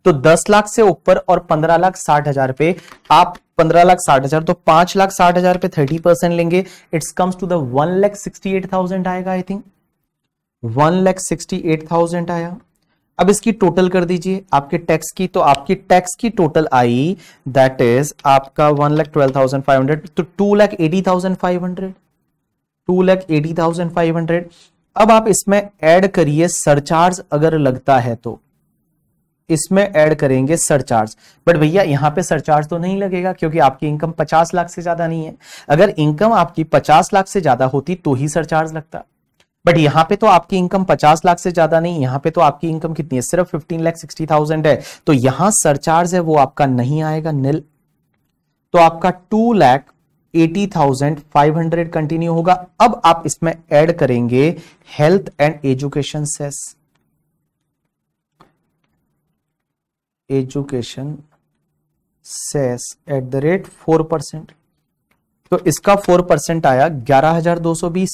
A: तो दस लाख से ऊपर और पंद्रह लाख साठ हजार पे आप पंद्रह लाख साठ हजार तो पांच लाख साठ हजार पे थर्टी परसेंट लेंगे it's comes to the one lakh sixty eight thousand आएगा I think one lakh sixty eight thousand आया अब इसकी टोटल कर दीजिए आपके टैक्स की तो आपकी टैक्स की टोटल आई दैट इज आपका one lakh twelve thousand five hundred तो two lakh eighty thousand five hundred two lakh eighty thousand five hundred अब आप इसमें ऐड करिए सरचार्ज अगर लगता है तो इसमें ऐड करेंगे सरचार्ज बट भैया यहाँ पे सरचार्ज तो नहीं लगेगा क्योंकि आपकी इनकम 50 लाख से ज्यादा नहीं है अगर इनकम आपकी 50 लाख से ज्यादा होती तो ही सरचार्ज लगता बट यहाँ पे तो आपकी इनकम 50 लाख से ज्यादा नहीं यहाँ पे तो आपकी इनकम कितनी है सिर्फ 15 लाख 60 थाउजेंड है तो यहां सरचार्ज है वो आपका नहीं आएगा निल तो आपका two lakh eighty thousand five hundred continue होगा अब आप इसमें ऐड करेंगे health and education cess education cess at the rate four percent तो इसका फोर परसेंट आया ग्यारह हजार दो सौ बीस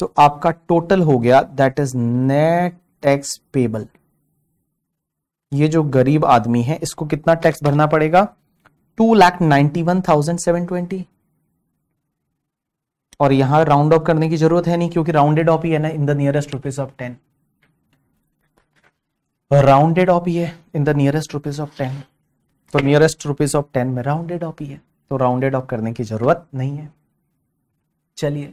A: तो आपका टोटल हो गया that is net tax payable ये जो गरीब आदमी है इसको कितना टैक्स भरना पड़ेगा two lakh ninety one thousand seven twenty और यहां राउंड ऑफ करने की जरूरत है नहीं क्योंकि राउंडेड ऑफ ही है ना in the nearest rupees of ten rounded off ये in the nearest rupees of ten तो नियरेस्ट रुपीज ऑफ टेन में राउंडेड ऑफ ये तो राउंडेड ऑफ करने की जरूरत नहीं है चलिए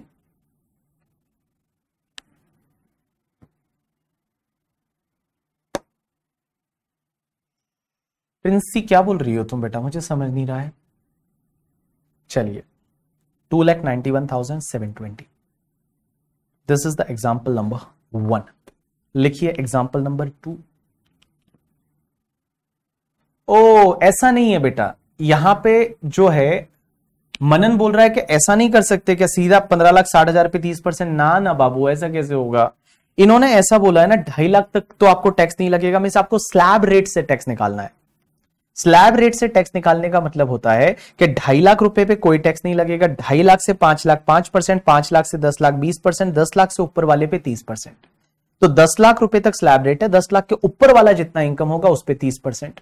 A: प्रिंसी क्या बोल रही हो तुम बेटा मुझे समझ नहीं रहा है चलिए two lakh ninety one thousand seven twenty this is the example number one लिखिए एग्जाम्पल नंबर टू ओ ऐसा नहीं है बेटा यहां पे जो है मनन बोल रहा है कि ऐसा नहीं कर सकते क्या सीधा पंद्रह लाख साठ हजार पे तीस परसेंट ना ना बाबू ऐसा कैसे होगा इन्होंने ऐसा बोला है ना ढाई लाख तक तो आपको टैक्स नहीं लगेगा मीन आपको स्लैब रेट से टैक्स निकालना है स्लैब रेट से टैक्स निकालने का मतलब होता है कि ढाई लाख रुपए पे कोई टैक्स नहीं लगेगा ढाई लाख से पांच लाख पांच परसेंट पांच लाख से दस लाख बीस परसेंट दस लाख से ऊपर वाले पे तीस परसेंट तो दस लाख रुपए तक स्लैब रेट है दस लाख के ऊपर वाला जितना इनकम होगा उस पर तीस परसेंट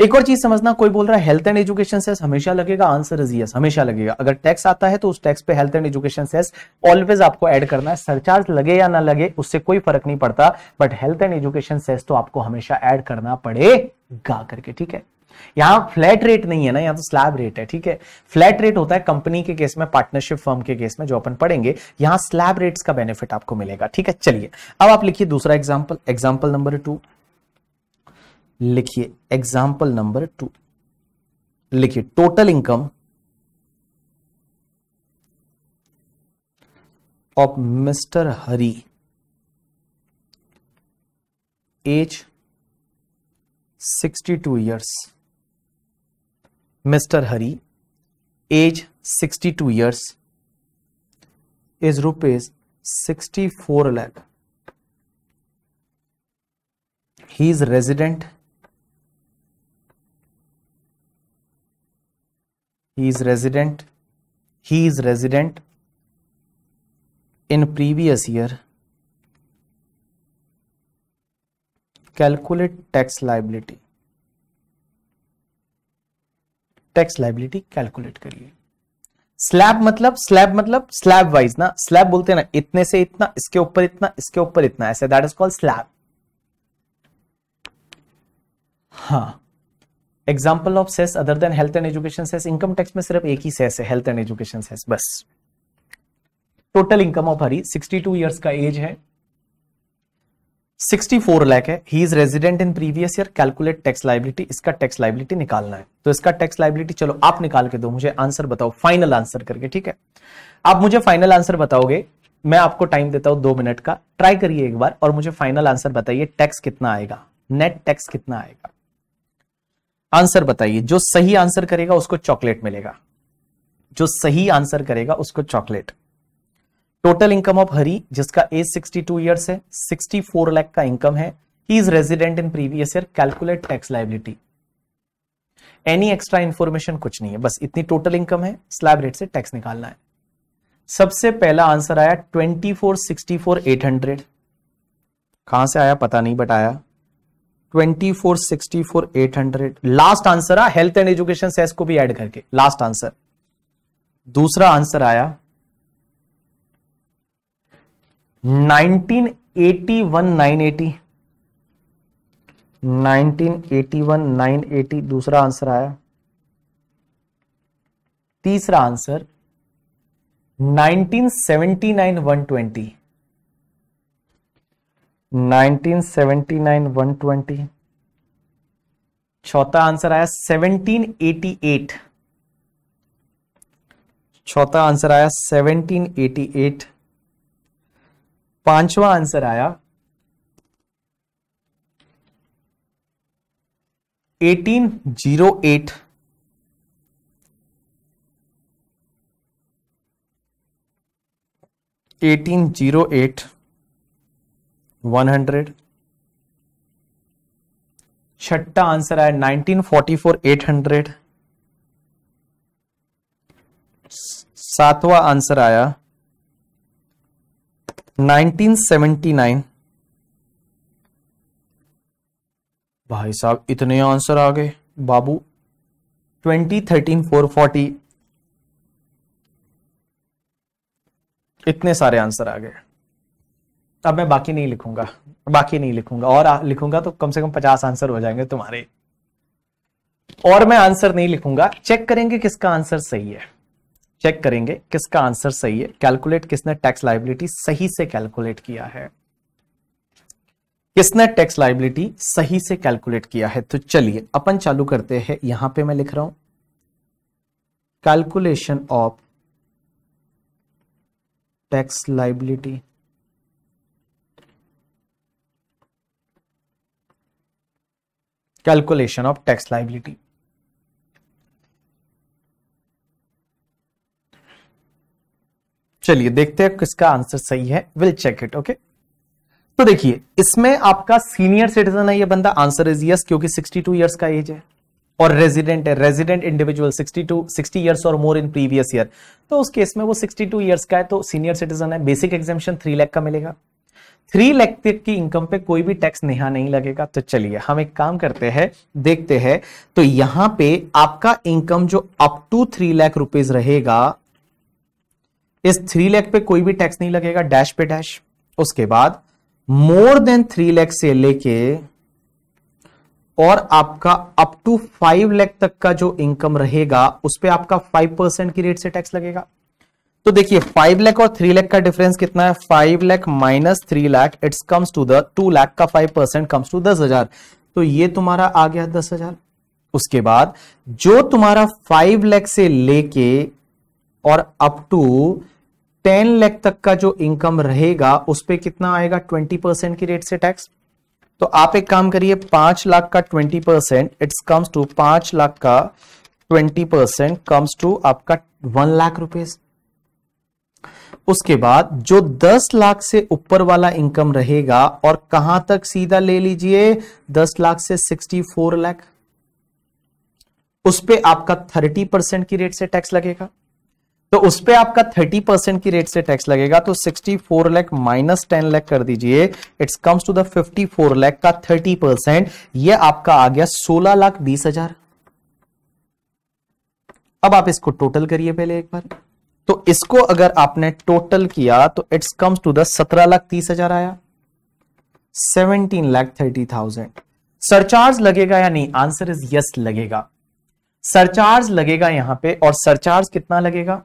A: एक और चीज समझना कोई बोल रहा है हेल्थ एंड एजुकेशन सेस हमेशा लगेगा आंसर इज यस हमेशा लगेगा अगर टैक्स आता है तो उस टैक्स पे health and education cess always आपको ऐड करना है सरचार्ज लगे या ना लगे उससे कोई फर्क नहीं पड़ता but health and education cess तो आपको हमेशा ऐड करना पड़ेगा करके ठीक है यहां फ्लैट रेट नहीं है ना यहाँ तो स्लैब रेट है ठीक है फ्लैट रेट होता है कंपनी के केस में पार्टनरशिप फर्म के केस में जो अपन पढ़ेंगे यहां स्लैब रेट्स का बेनिफिट आपको मिलेगा ठीक है चलिए अब आप लिखिए दूसरा एग्जाम्पल एग्जाम्पल नंबर टू लिखिए एग्जाम्पल नंबर टू लिखिए total income of mister Hari age 62 two years mister Hari age sixty two years is rupees sixty four lakh he is resident he is resident he is resident in previous year calculate tax liability tax liability calculate करिए slab मतलब slab मतलब slab wise ना slab बोलते हैं ना इतने से इतना इसके ऊपर इतना इसके ऊपर इतना ऐसे दैट इज कॉल्ड स्लैब हाँ example of cess other than health and education cess income tax में सिर्फ एक ही सेस है हेल्थ एंड एजुकेशन सेस बस total income of Hari two years का एज है 64 लाख है he is resident in previous year calculate tax liability इसका टैक्स लाइबिलिटी निकालना है तो इसका टैक्स लाइबिलिटी चलो आप निकाल के दो मुझे आंसर बताओ फाइनल आंसर करके ठीक है आप मुझे फाइनल आंसर बताओगे मैं आपको टाइम देता हूं दो मिनट का ट्राई करिए एक बार और मुझे फाइनल आंसर बताइए टैक्स कितना आएगा नेट टैक्स कितना आएगा आंसर बताइए जो सही आंसर करेगा उसको चॉकलेट मिलेगा जो सही आंसर करेगा उसको chocolate total income of Hari जिसका एज 62 ईयर है 64 लाख का इनकम है he is resident in previous year calculate tax liability any extra information कुछ नहीं है बस इतनी टोटल इनकम है स्लैब रेट से टैक्स निकालना है सबसे पहला आंसर आया twenty four sixty four eight hundred कहां से आया पता नहीं बट आया 24, लास्ट आंसर आ हेल्थ एंड एजुकेशन सेस को भी ऐड करके लास्ट आंसर दूसरा आंसर आया 1981 980 1981 980 दूसरा आंसर आया तीसरा आंसर 1979 120 1979 120 चौथा आंसर आया 1788 चौथा आंसर आया 1788 पांचवा आंसर आया 1808 1808 वन हंड्रेड छठा आंसर आया nineteen forty four eight hundred सातवां आंसर आया नाइनटीन सेवेंटी नाइन भाई साहब इतने आंसर आ गए बाबू ट्वेंटी थर्टीन फोर फोर्टी इतने सारे आंसर आ गए अब मैं बाकी नहीं लिखूंगा बाकी नहीं लिखूंगा और लिखूंगा तो कम से कम पचास आंसर हो जाएंगे तुम्हारे और मैं आंसर नहीं लिखूंगा चेक करेंगे किसका आंसर सही है चेक करेंगे किसका आंसर सही है कैलकुलेट किसने टैक्स लाइबिलिटी सही से कैलकुलेट किया है किसने टैक्स लाइबिलिटी सही से कैलकुलेट किया है तो चलिए अपन चालू करते हैं यहां पे मैं लिख रहा हूं calculation of tax liability calculation of tax liability चलिए देखते हैं किसका आंसर सही है विल चेक इट ओके तो देखिए इसमें आपका सीनियर सिटीजन है ये बंदा आंसर इज यस क्योंकि 62 इयर्स का एज है और रेजिडेंट है रेजिडेंट इंडिविजुअल 62 60 इयर्स और मोर इन प्रीवियस ईयर तो उस केस में वो 62 इयर्स का है तो सीनियर सिटीजन है बेसिक एग्जामेशन थ्री लैख का मिलेगा थ्री लैख तक की इनकम पे कोई भी टैक्स नेहा नहीं लगेगा तो चलिए हम एक काम करते हैं देखते हैं तो यहां पे आपका इनकम जो up to three lakh rupees रहेगा इस थ्री लैख पे कोई भी टैक्स नहीं लगेगा डैश पे डैश उसके बाद मोर देन थ्री लैख से लेके और आपका अप टू फाइव लैख तक का जो इनकम रहेगा उस पर आपका फाइव परसेंट की रेट से टैक्स लगेगा तो देखिए फाइव लैख और थ्री लैख का डिफरेंस कितना है five lakh minus three lakh it's comes to the two lakh का फाइव परसेंट कम्स टू दस हजार तो ये तुम्हारा आ गया दस हजार उसके बाद जो तुम्हारा फाइव लैख से लेके और अप टू टेन लैख तक का जो इनकम रहेगा उस पर कितना आएगा ट्वेंटी परसेंट की रेट से टैक्स तो आप एक काम करिए पांच लाख का twenty percent it's comes to पांच लाख का ट्वेंटी परसेंट कम्स टू आपका वन लाख रुपीज उसके बाद जो 10 लाख से ऊपर वाला इनकम रहेगा और कहां तक सीधा ले लीजिए 10 लाख से 64 लाख उस पर आपका 30 परसेंट की रेट से टैक्स लगेगा तो उस पर आपका 30 परसेंट की रेट से टैक्स लगेगा तो 64 लाख माइनस 10 लाख कर दीजिए it's comes to the 54 lakh का 30 परसेंट यह आपका आ गया 16 लाख बीस हजार अब आप इसको टोटल करिए पहले एक बार तो इसको अगर आपने टोटल किया तो इट्स कम्स टू द सत्रह लाख तीस हजार आया seventeen lakh thirty thousand surcharge लगेगा या नहीं आंसर इज यस लगेगा सरचार्ज लगेगा यहां पे और सरचार्ज कितना लगेगा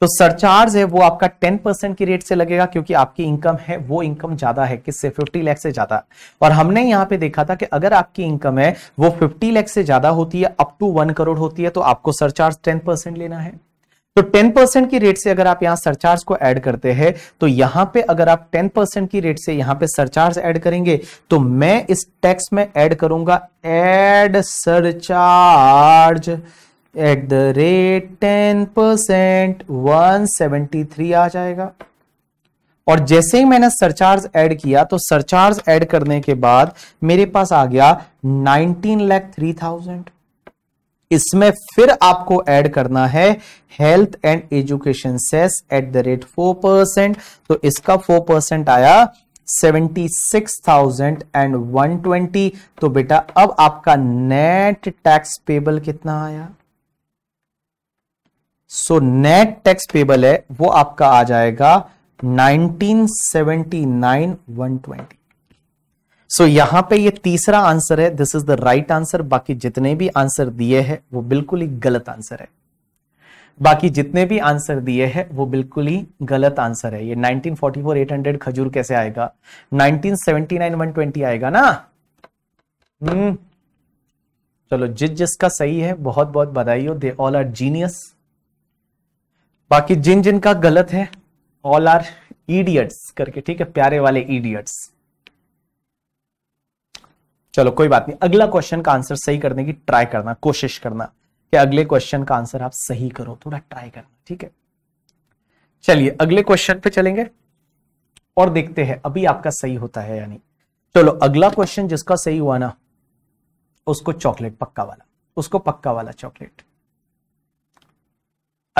A: तो सरचार्ज है वो आपका टेन परसेंट की रेट से लगेगा क्योंकि आपकी इनकम है वो इनकम ज्यादा है किससे फिफ्टी लैख से ज्यादा और हमने यहां पे देखा था कि अगर आपकी इनकम है वो फिफ्टी लैख से ज्यादा होती है अप टू वन करोड़ होती है तो आपको सरचार्ज टेन परसेंट लेना है तो 10% की रेट से अगर आप यहां सरचार्ज को ऐड करते हैं तो यहां पे अगर आप 10% की रेट से यहां पे सरचार्ज ऐड करेंगे तो मैं इस टैक्स में ऐड करूंगा add surcharge at the rate ten percent one seventy three आ जाएगा और जैसे ही मैंने सरचार्ज ऐड किया तो सरचार्ज ऐड करने के बाद मेरे पास आ गया नाइनटीन लैख थ्री थाउजेंड इसमें फिर आपको ऐड करना है health and education cess at the rate four percent तो इसका फोर परसेंट आया seventy six thousand and one twenty तो बेटा अब आपका नेट टैक्स पेबल कितना आया सो नेट टैक्स पेबल है वो आपका आ जाएगा nineteen seventy nine one twenty so so, यहां पे ये तीसरा आंसर है this is the right answer बाकी जितने भी आंसर दिए हैं वो बिल्कुल ही गलत आंसर है बाकी जितने भी आंसर दिए हैं वो बिल्कुल ही गलत आंसर है ये 1944 800 खजूर कैसे आएगा 1979 120 आएगा ना हम्म चलो जिस जिसका सही है बहुत बहुत बधाई हो दे ऑल आर जीनियस बाकी जिन जिनका गलत है ऑल आर इडियट्स करके ठीक है प्यारे वाले इडियट्स चलो कोई बात नहीं अगला क्वेश्चन का आंसर सही करने की ट्राई करना कोशिश करना कि अगले क्वेश्चन का आंसर आप सही करो थोड़ा ट्राई करना ठीक है चलिए अगले क्वेश्चन पे चलेंगे और देखते हैं अभी आपका सही होता है यानी चलो अगला क्वेश्चन जिसका सही हुआ ना उसको चॉकलेट पक्का वाला उसको पक्का वाला चॉकलेट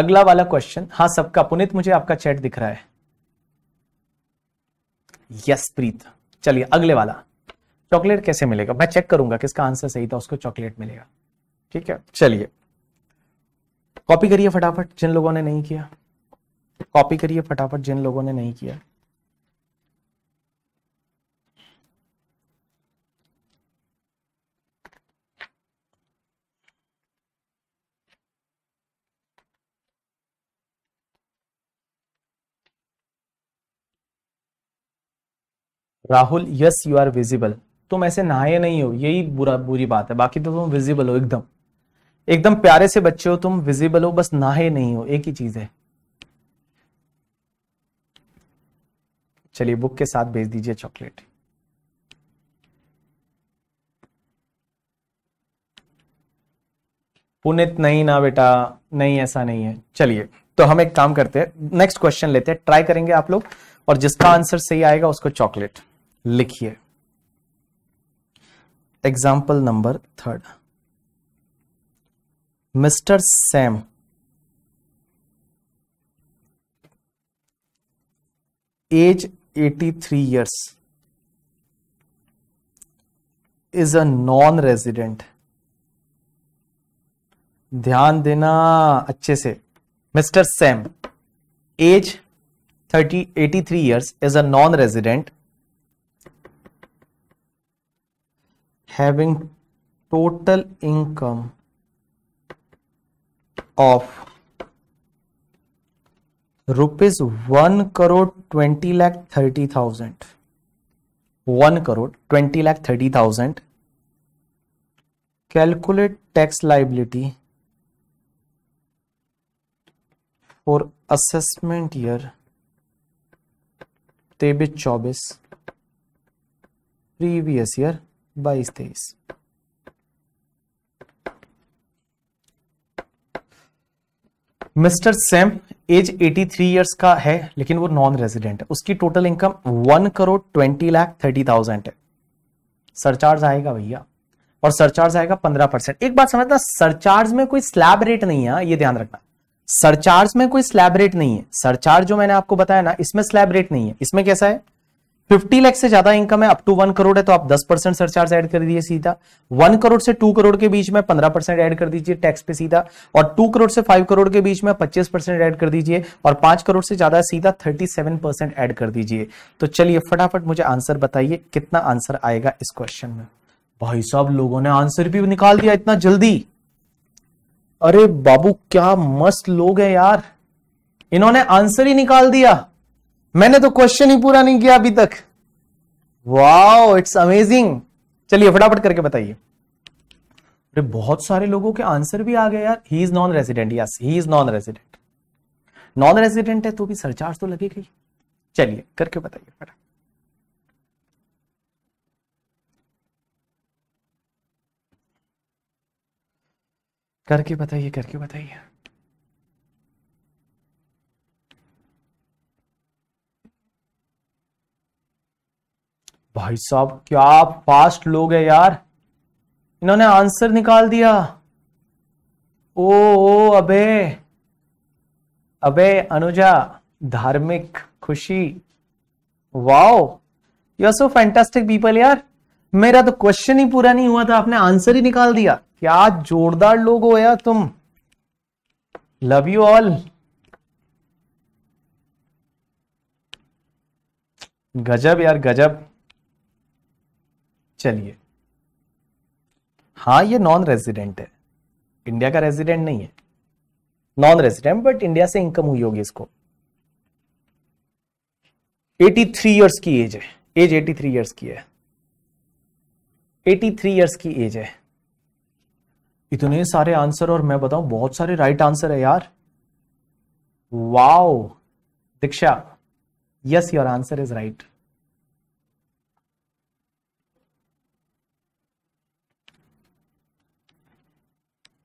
A: अगला वाला क्वेश्चन हाँ सबका पुनित मुझे आपका चैट दिख रहा है यस प्रीत चलिए अगले वाला चॉकलेट कैसे मिलेगा मैं चेक करूंगा किसका आंसर सही था उसको चॉकलेट मिलेगा ठीक है चलिए कॉपी करिए फटाफट जिन लोगों ने नहीं किया कॉपी करिए फटाफट जिन लोगों ने नहीं किया Rahul yes you are visible तुम ऐसे नहाए नहीं हो यही बुरा बुरी बात है बाकी तो तुम विजिबल हो एकदम एकदम प्यारे से बच्चे हो तुम विजिबल हो बस नहाए नहीं हो एक ही चीज है चलिए बुक के साथ भेज दीजिए चॉकलेट पुनित नहीं ना बेटा नहीं ऐसा नहीं है चलिए तो हम एक काम करते हैं नेक्स्ट क्वेश्चन लेते हैं ट्राई करेंगे आप लोग और जिसका आंसर सही आएगा उसको चॉकलेट लिखिए example number third mister Sam age eighty three years is a non resident ध्यान देना अच्छे से mister Sam age thirty eighty three years is a non resident having total income of rupees 1 crore 20 lakh 30 thousand 1 crore 20 lakh 30 thousand calculate tax liability for assessment year तेबीस चौबीस previous year बाईस तेईस mister Sam as 83 years का है लेकिन वो non resident है उसकी total income one crore twenty lakh thirty thousand है सरचार्ज आएगा भैया और सरचार्ज आएगा पंद्रह परसेंट एक बात समझना सरचार्ज में कोई स्लैब रेट नहीं है ये ध्यान रखना सरचार्ज में कोई स्लैब रेट नहीं है सरचार्ज जो मैंने आपको बताया ना इसमें स्लैब रेट नहीं है इसमें कैसा है फिफ्टी लाख से ज्यादा इनकम है अप टू वन करोड़ है तो आप दस परसेंट सरचार्ज ऐड कर दीजिए सीधा वन करोड़ से टू करोड़ के बीच में पंद्रह परसेंट ऐड कर दीजिए टैक्स पे सीधा और टू करोड़ से फाइव करोड़ के बीच में पच्चीस परसेंट ऐड कर दीजिए और पांच करोड़ से ज्यादा सीधा थर्टी सेवन परसेंट एड कर दीजिए तो चलिए फटाफट मुझे आंसर बताइए कितना आंसर आएगा इस क्वेश्चन में भाई साहब लोगों ने आंसर भी निकाल दिया इतना जल्दी अरे बाबू क्या मस्त लोग है यार इन्होंने आंसर ही निकाल दिया मैंने तो क्वेश्चन ही पूरा नहीं किया अभी तक वाओ इट्स अमेजिंग चलिए फटाफट करके बताइए अरे बहुत सारे लोगों के आंसर भी आ गए यार he is non resident yes he is non resident non resident है तो भी सरचार्ज तो लगेगा ही चलिए करके बताइए फटाफट करके बताइए करके बताइए भाई साहब क्या फास्ट लोग है यार इन्होंने आंसर निकाल दिया ओ ओ अबे अबे Anuja Dharmik Khushi wow you are so fantastic people यार मेरा तो क्वेश्चन ही पूरा नहीं हुआ था आपने आंसर ही निकाल दिया क्या जोरदार लोग हो यार तुम लव यू ऑल गजब यार गजब चलिए हाँ ये नॉन रेजिडेंट है इंडिया का रेजिडेंट नहीं है नॉन रेजिडेंट बट इंडिया से इनकम हुई होगी इसको 83 इयर्स की एज है एज 83 इयर्स की है 83 इयर्स की एज है इतने सारे आंसर और मैं बताऊं बहुत सारे राइट आंसर है यार wow Diksha yes your answer is right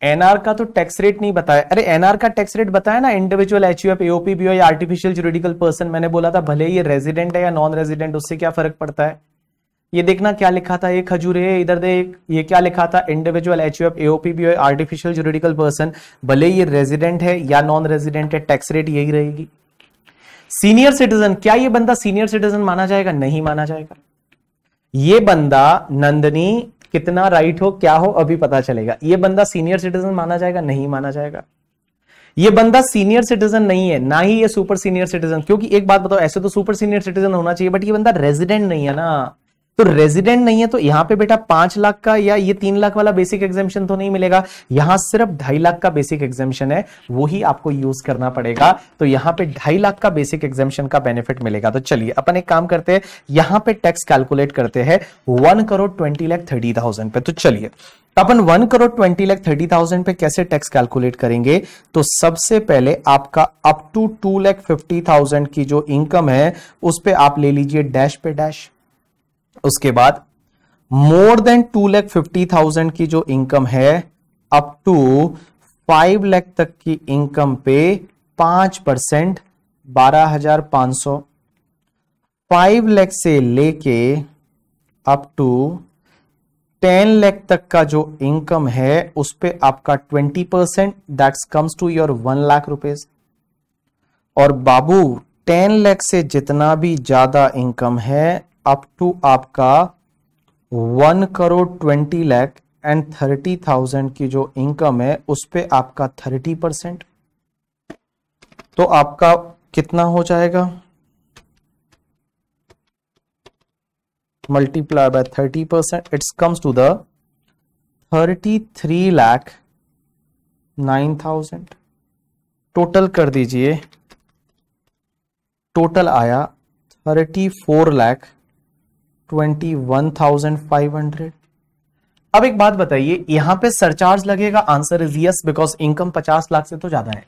A: NR का तो टैक्स रेट नहीं बताया अरे एनआर का टैक्स रेट बताया ना individual H U F AOP B या आर्टिफिशियल जुरिडिकल पर्सन मैंने बोला था भले ये रेजिडेंट है या नॉन रेजिडेंट उससे क्या फर्क पड़ता है ये देखना क्या लिखा था ये खजूर है इधर देख ये क्या लिखा था individual H U F AOP B artificial juridical person भले ये रेजिडेंट है या नॉन रेजिडेंट है टैक्स रेट यही रहेगी सीनियर सिटीजन क्या ये बंदा सीनियर सिटीजन माना जाएगा नहीं माना जाएगा ये बंदा नंदनी कितना राइट हो क्या हो अभी पता चलेगा ये बंदा सीनियर सिटीजन माना जाएगा नहीं माना जाएगा ये बंदा सीनियर सिटीजन नहीं है ना ही ये सुपर सीनियर सिटीजन क्योंकि एक बात बताओ ऐसे तो सुपर सीनियर सिटीजन होना चाहिए बट ये बंदा रेजिडेंट नहीं है ना तो रेजिडेंट नहीं है तो यहां पे बेटा पांच लाख का या ये तीन लाख वाला बेसिक एग्जामेशन तो नहीं मिलेगा यहां सिर्फ ढाई लाख का बेसिक एग्जामेशन है वो ही आपको यूज करना पड़ेगा तो यहां पे ढाई लाख का बेसिक एग्जामेशन का बेनिफिट मिलेगा तो चलिए अपन एक काम करते हैं यहां पे टैक्स कैलकुलेट करते हैं one crore twenty lakh thirty thousand पे तो चलिए तो अपन one crore twenty lakh thirty thousand पे कैसे टैक्स कैलकुलेट करेंगे तो सबसे पहले आपका up to two lakh fifty thousand की जो इनकम है उस पर आप ले लीजिए डैश पे डैश उसके बाद more than two lakh fifty thousand की जो इनकम है अप टू फाइव लैख तक की इनकम पे पांच परसेंट बारह हजार पांच सौ फाइव लैख से लेके अप टू टेन लैख तक का जो इनकम है उस पर आपका twenty percent that's comes to your one lakh rupees और बाबू टेन लैख से जितना भी ज्यादा इनकम है अप टू आपका one crore twenty lakh and thirty thousand की जो इनकम है उस पर आपका थर्टी परसेंट तो आपका कितना हो जाएगा multiply by thirty percent it's comes to the thirty three lakh nine thousand total कर दीजिए टोटल आया thirty four lakh twenty one thousand five hundred अब एक बात बताइए यहां पे सरचार्ज लगेगा answer is yes because income पचास लाख से तो ज्यादा है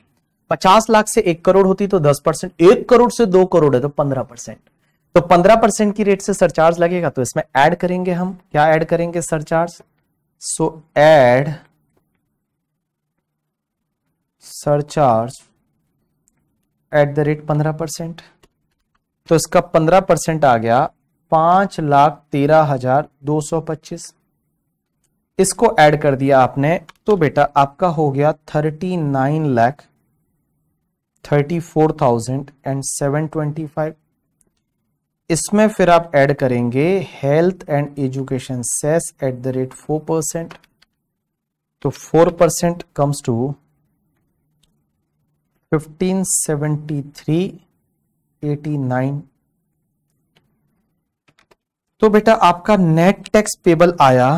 A: पचास लाख से एक करोड़ होती तो दस परसेंट एक करोड़ से दो करोड़ है तो पंद्रह परसेंट तो पंद्रह परसेंट की रेट से सरचार्ज लगेगा तो इसमें ऐड करेंगे हम क्या ऐड करेंगे surcharge so add surcharge at the rate पंद्रह परसेंट तो इसका पंद्रह परसेंट आ गया पांच लाख तेरह हजार दो सौ पच्चीस इसको ऐड कर दिया आपने तो बेटा आपका हो गया thirty nine lakh thirty four thousand and seven twenty five इसमें फिर आप ऐड करेंगे health and education cess at the rate four percent तो four percent comes to fifteen seventy three eighty nine तो बेटा आपका नेट टैक्स पेबल आया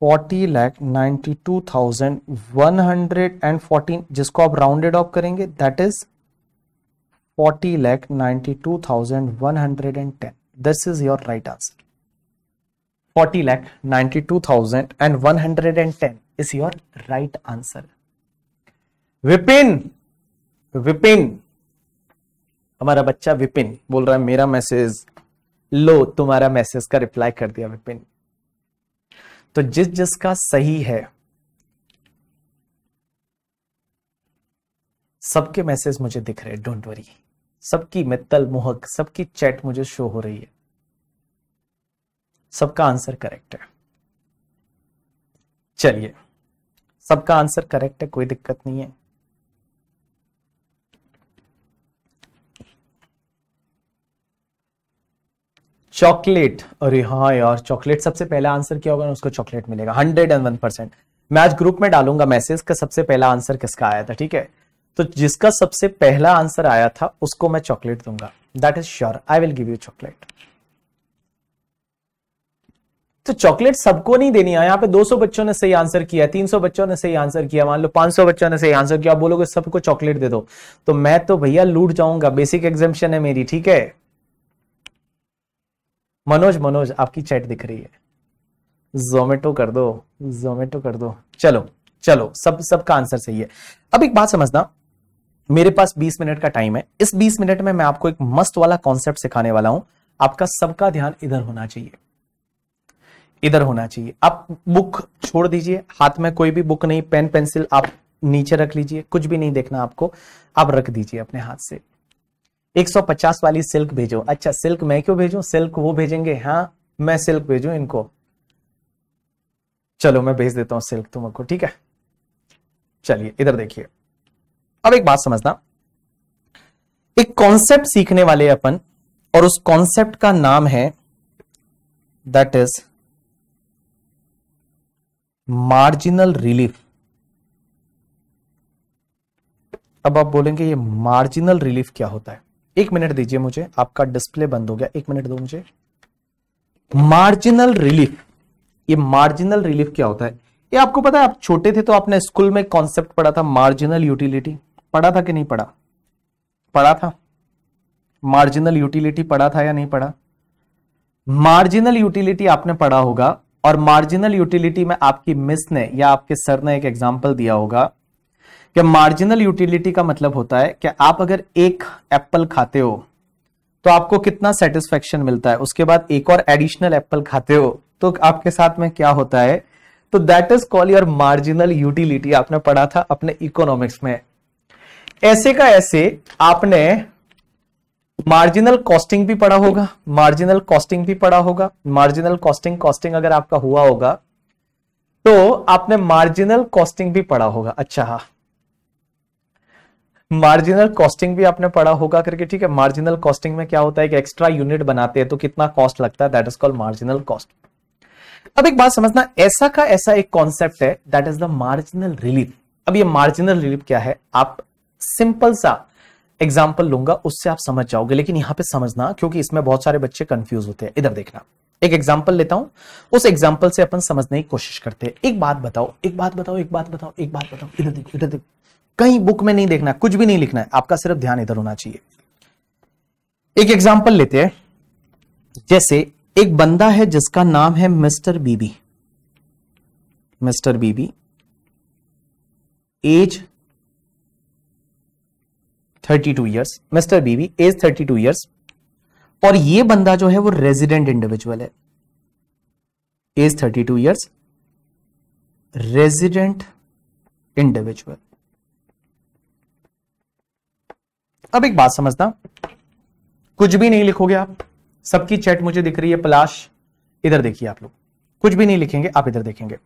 A: forty lakh ninety two thousand one hundred and fourteen जिसको आप राउंडेड ऑफ करेंगे that is forty lakh ninety two thousand one hundred and ten this is your right answer forty lakh ninety two thousand and one hundred and ten is your right answer Vipin Vipin हमारा बच्चा विपिन बोल रहा है मेरा message लो तुम्हारा message का reply कर दिया विपिन तो जिस जिसका सही है सबके मैसेज मुझे दिख रहे डोंट वरी सबकी मित्तल मोहक सबकी चैट मुझे शो हो रही है सबका आंसर करेक्ट है चलिए सबका आंसर करेक्ट है कोई दिक्कत नहीं है चॉकलेट अरे हाँ यार चॉकलेट सबसे पहला आंसर क्या होगा उसको चॉकलेट मिलेगा हंड्रेड एंड वन परसेंट मैं आज ग्रुप में डालूंगा मैसेज का सबसे पहला आंसर किसका आया था ठीक है तो जिसका सबसे पहला आंसर आया था उसको मैं चॉकलेट दूंगा that is sure I will give you chocolate तो चॉकलेट सबको नहीं देनी है यहाँ पे 200 बच्चों ने सही आंसर किया 300 बच्चों ने सही आंसर किया मान लो 500 बच्चों ने सही आंसर किया आप बोलोगे सबको चॉकलेट दे दो तो मैं तो भैया लूट जाऊंगा बेसिक एग्जामेशन है मेरी ठीक है मनोज मनोज आपकी चैट दिख रही है जोमेटो कर दो जोमेटो कर दो चलो चलो सब सबका आंसर सही है अब एक बात समझना मेरे पास 20 मिनट का टाइम है इस 20 मिनट में मैं आपको एक मस्त वाला कॉन्सेप्ट सिखाने वाला हूं आपका सबका ध्यान इधर होना चाहिए इधर होना चाहिए आप बुक छोड़ दीजिए हाथ में कोई भी बुक नहीं पेन पेंसिल आप नीचे रख लीजिए कुछ भी नहीं देखना आपको आप रख दीजिए अपने हाथ से 150 वाली सिल्क भेजो अच्छा सिल्क मैं क्यों भेजू सिल्क वो भेजेंगे हाँ मैं सिल्क भेजू इनको चलो मैं भेज देता हूं सिल्क तुमको ठीक है चलिए इधर देखिए अब एक बात समझना एक कॉन्सेप्ट सीखने वाले अपन और उस कॉन्सेप्ट का नाम है दैट इज मार्जिनल रिलीफ अब आप बोलेंगे ये मार्जिनल रिलीफ क्या होता है एक मिनट दीजिए मुझे आपका डिस्प्ले बंद हो गया एक मिनट दो मुझे मार्जिनल रिलीफ ये मार्जिनल रिलीफ क्या होता है ये आपको पता है आप छोटे थे तो आपने स्कूल में कॉन्सेप्ट पढ़ा था मार्जिनल यूटिलिटी पढ़ा था कि नहीं पढ़ा पढ़ा था मार्जिनल यूटिलिटी पढ़ा था या नहीं पढ़ा मार्जिनल यूटिलिटी आपने पढ़ा होगा और मार्जिनल यूटिलिटी में आपकी मिस ने या आपके सर ने एक एग्जांपल दिया होगा क्या मार्जिनल यूटिलिटी का मतलब होता है कि आप अगर एक एप्पल खाते हो तो आपको कितना सेटिस्फेक्शन मिलता है उसके बाद एक और एडिशनल एप्पल खाते हो तो आपके साथ में क्या होता है तो that is call your marginal utility आपने पढ़ा था अपने इकोनॉमिक्स में ऐसे का ऐसे आपने मार्जिनल कॉस्टिंग भी पढ़ा होगा मार्जिनल कॉस्टिंग भी पढ़ा होगा मार्जिनल कॉस्टिंग कॉस्टिंग अगर आपका हुआ होगा तो आपने मार्जिनल कॉस्टिंग भी पढ़ा होगा अच्छा हाँ मार्जिनल कॉस्टिंग भी आपने पढ़ा होगा करके ठीक है मार्जिनल कॉस्टिंग में क्या होता है कि एक्स्ट्रा यूनिट बनाते हैं तो कितना कॉस्ट लगता है that is called marginal cost अब एक बात समझना ऐसा का ऐसा एक कॉन्सेप्ट है that is the marginal relief अब ये मार्जिनल रिलीफ क्या है आप सिंपल सा एग्जाम्पल लूंगा उससे आप समझ जाओगे लेकिन यहां पे समझना क्योंकि इसमें बहुत सारे बच्चे कंफ्यूज होते हैं इधर देखना एक एग्जाम्पल लेता हूं उस एग्जाम्पल से अपन समझने की कोशिश करते हैं एक बात बताओ एक बात बताओ एक बात बताओ एक बात बताओ इधर देखो इधर देखो कहीं बुक में नहीं देखना कुछ भी नहीं लिखना है आपका सिर्फ ध्यान इधर होना चाहिए एक एग्जाम्पल लेते हैं जैसे एक बंदा है जिसका नाम है mister BB mister BB age 32 years mister BB age 32 years और ये बंदा जो है वो रेजिडेंट इंडिविजुअल है एज 32 इयर्स रेजिडेंट इंडिविजुअल अब एक बात समझना कुछ भी नहीं लिखोगे आप सबकी चैट मुझे दिख रही है पलाश इधर देखिए आप लोग कुछ भी नहीं लिखेंगे आप इधर देखेंगे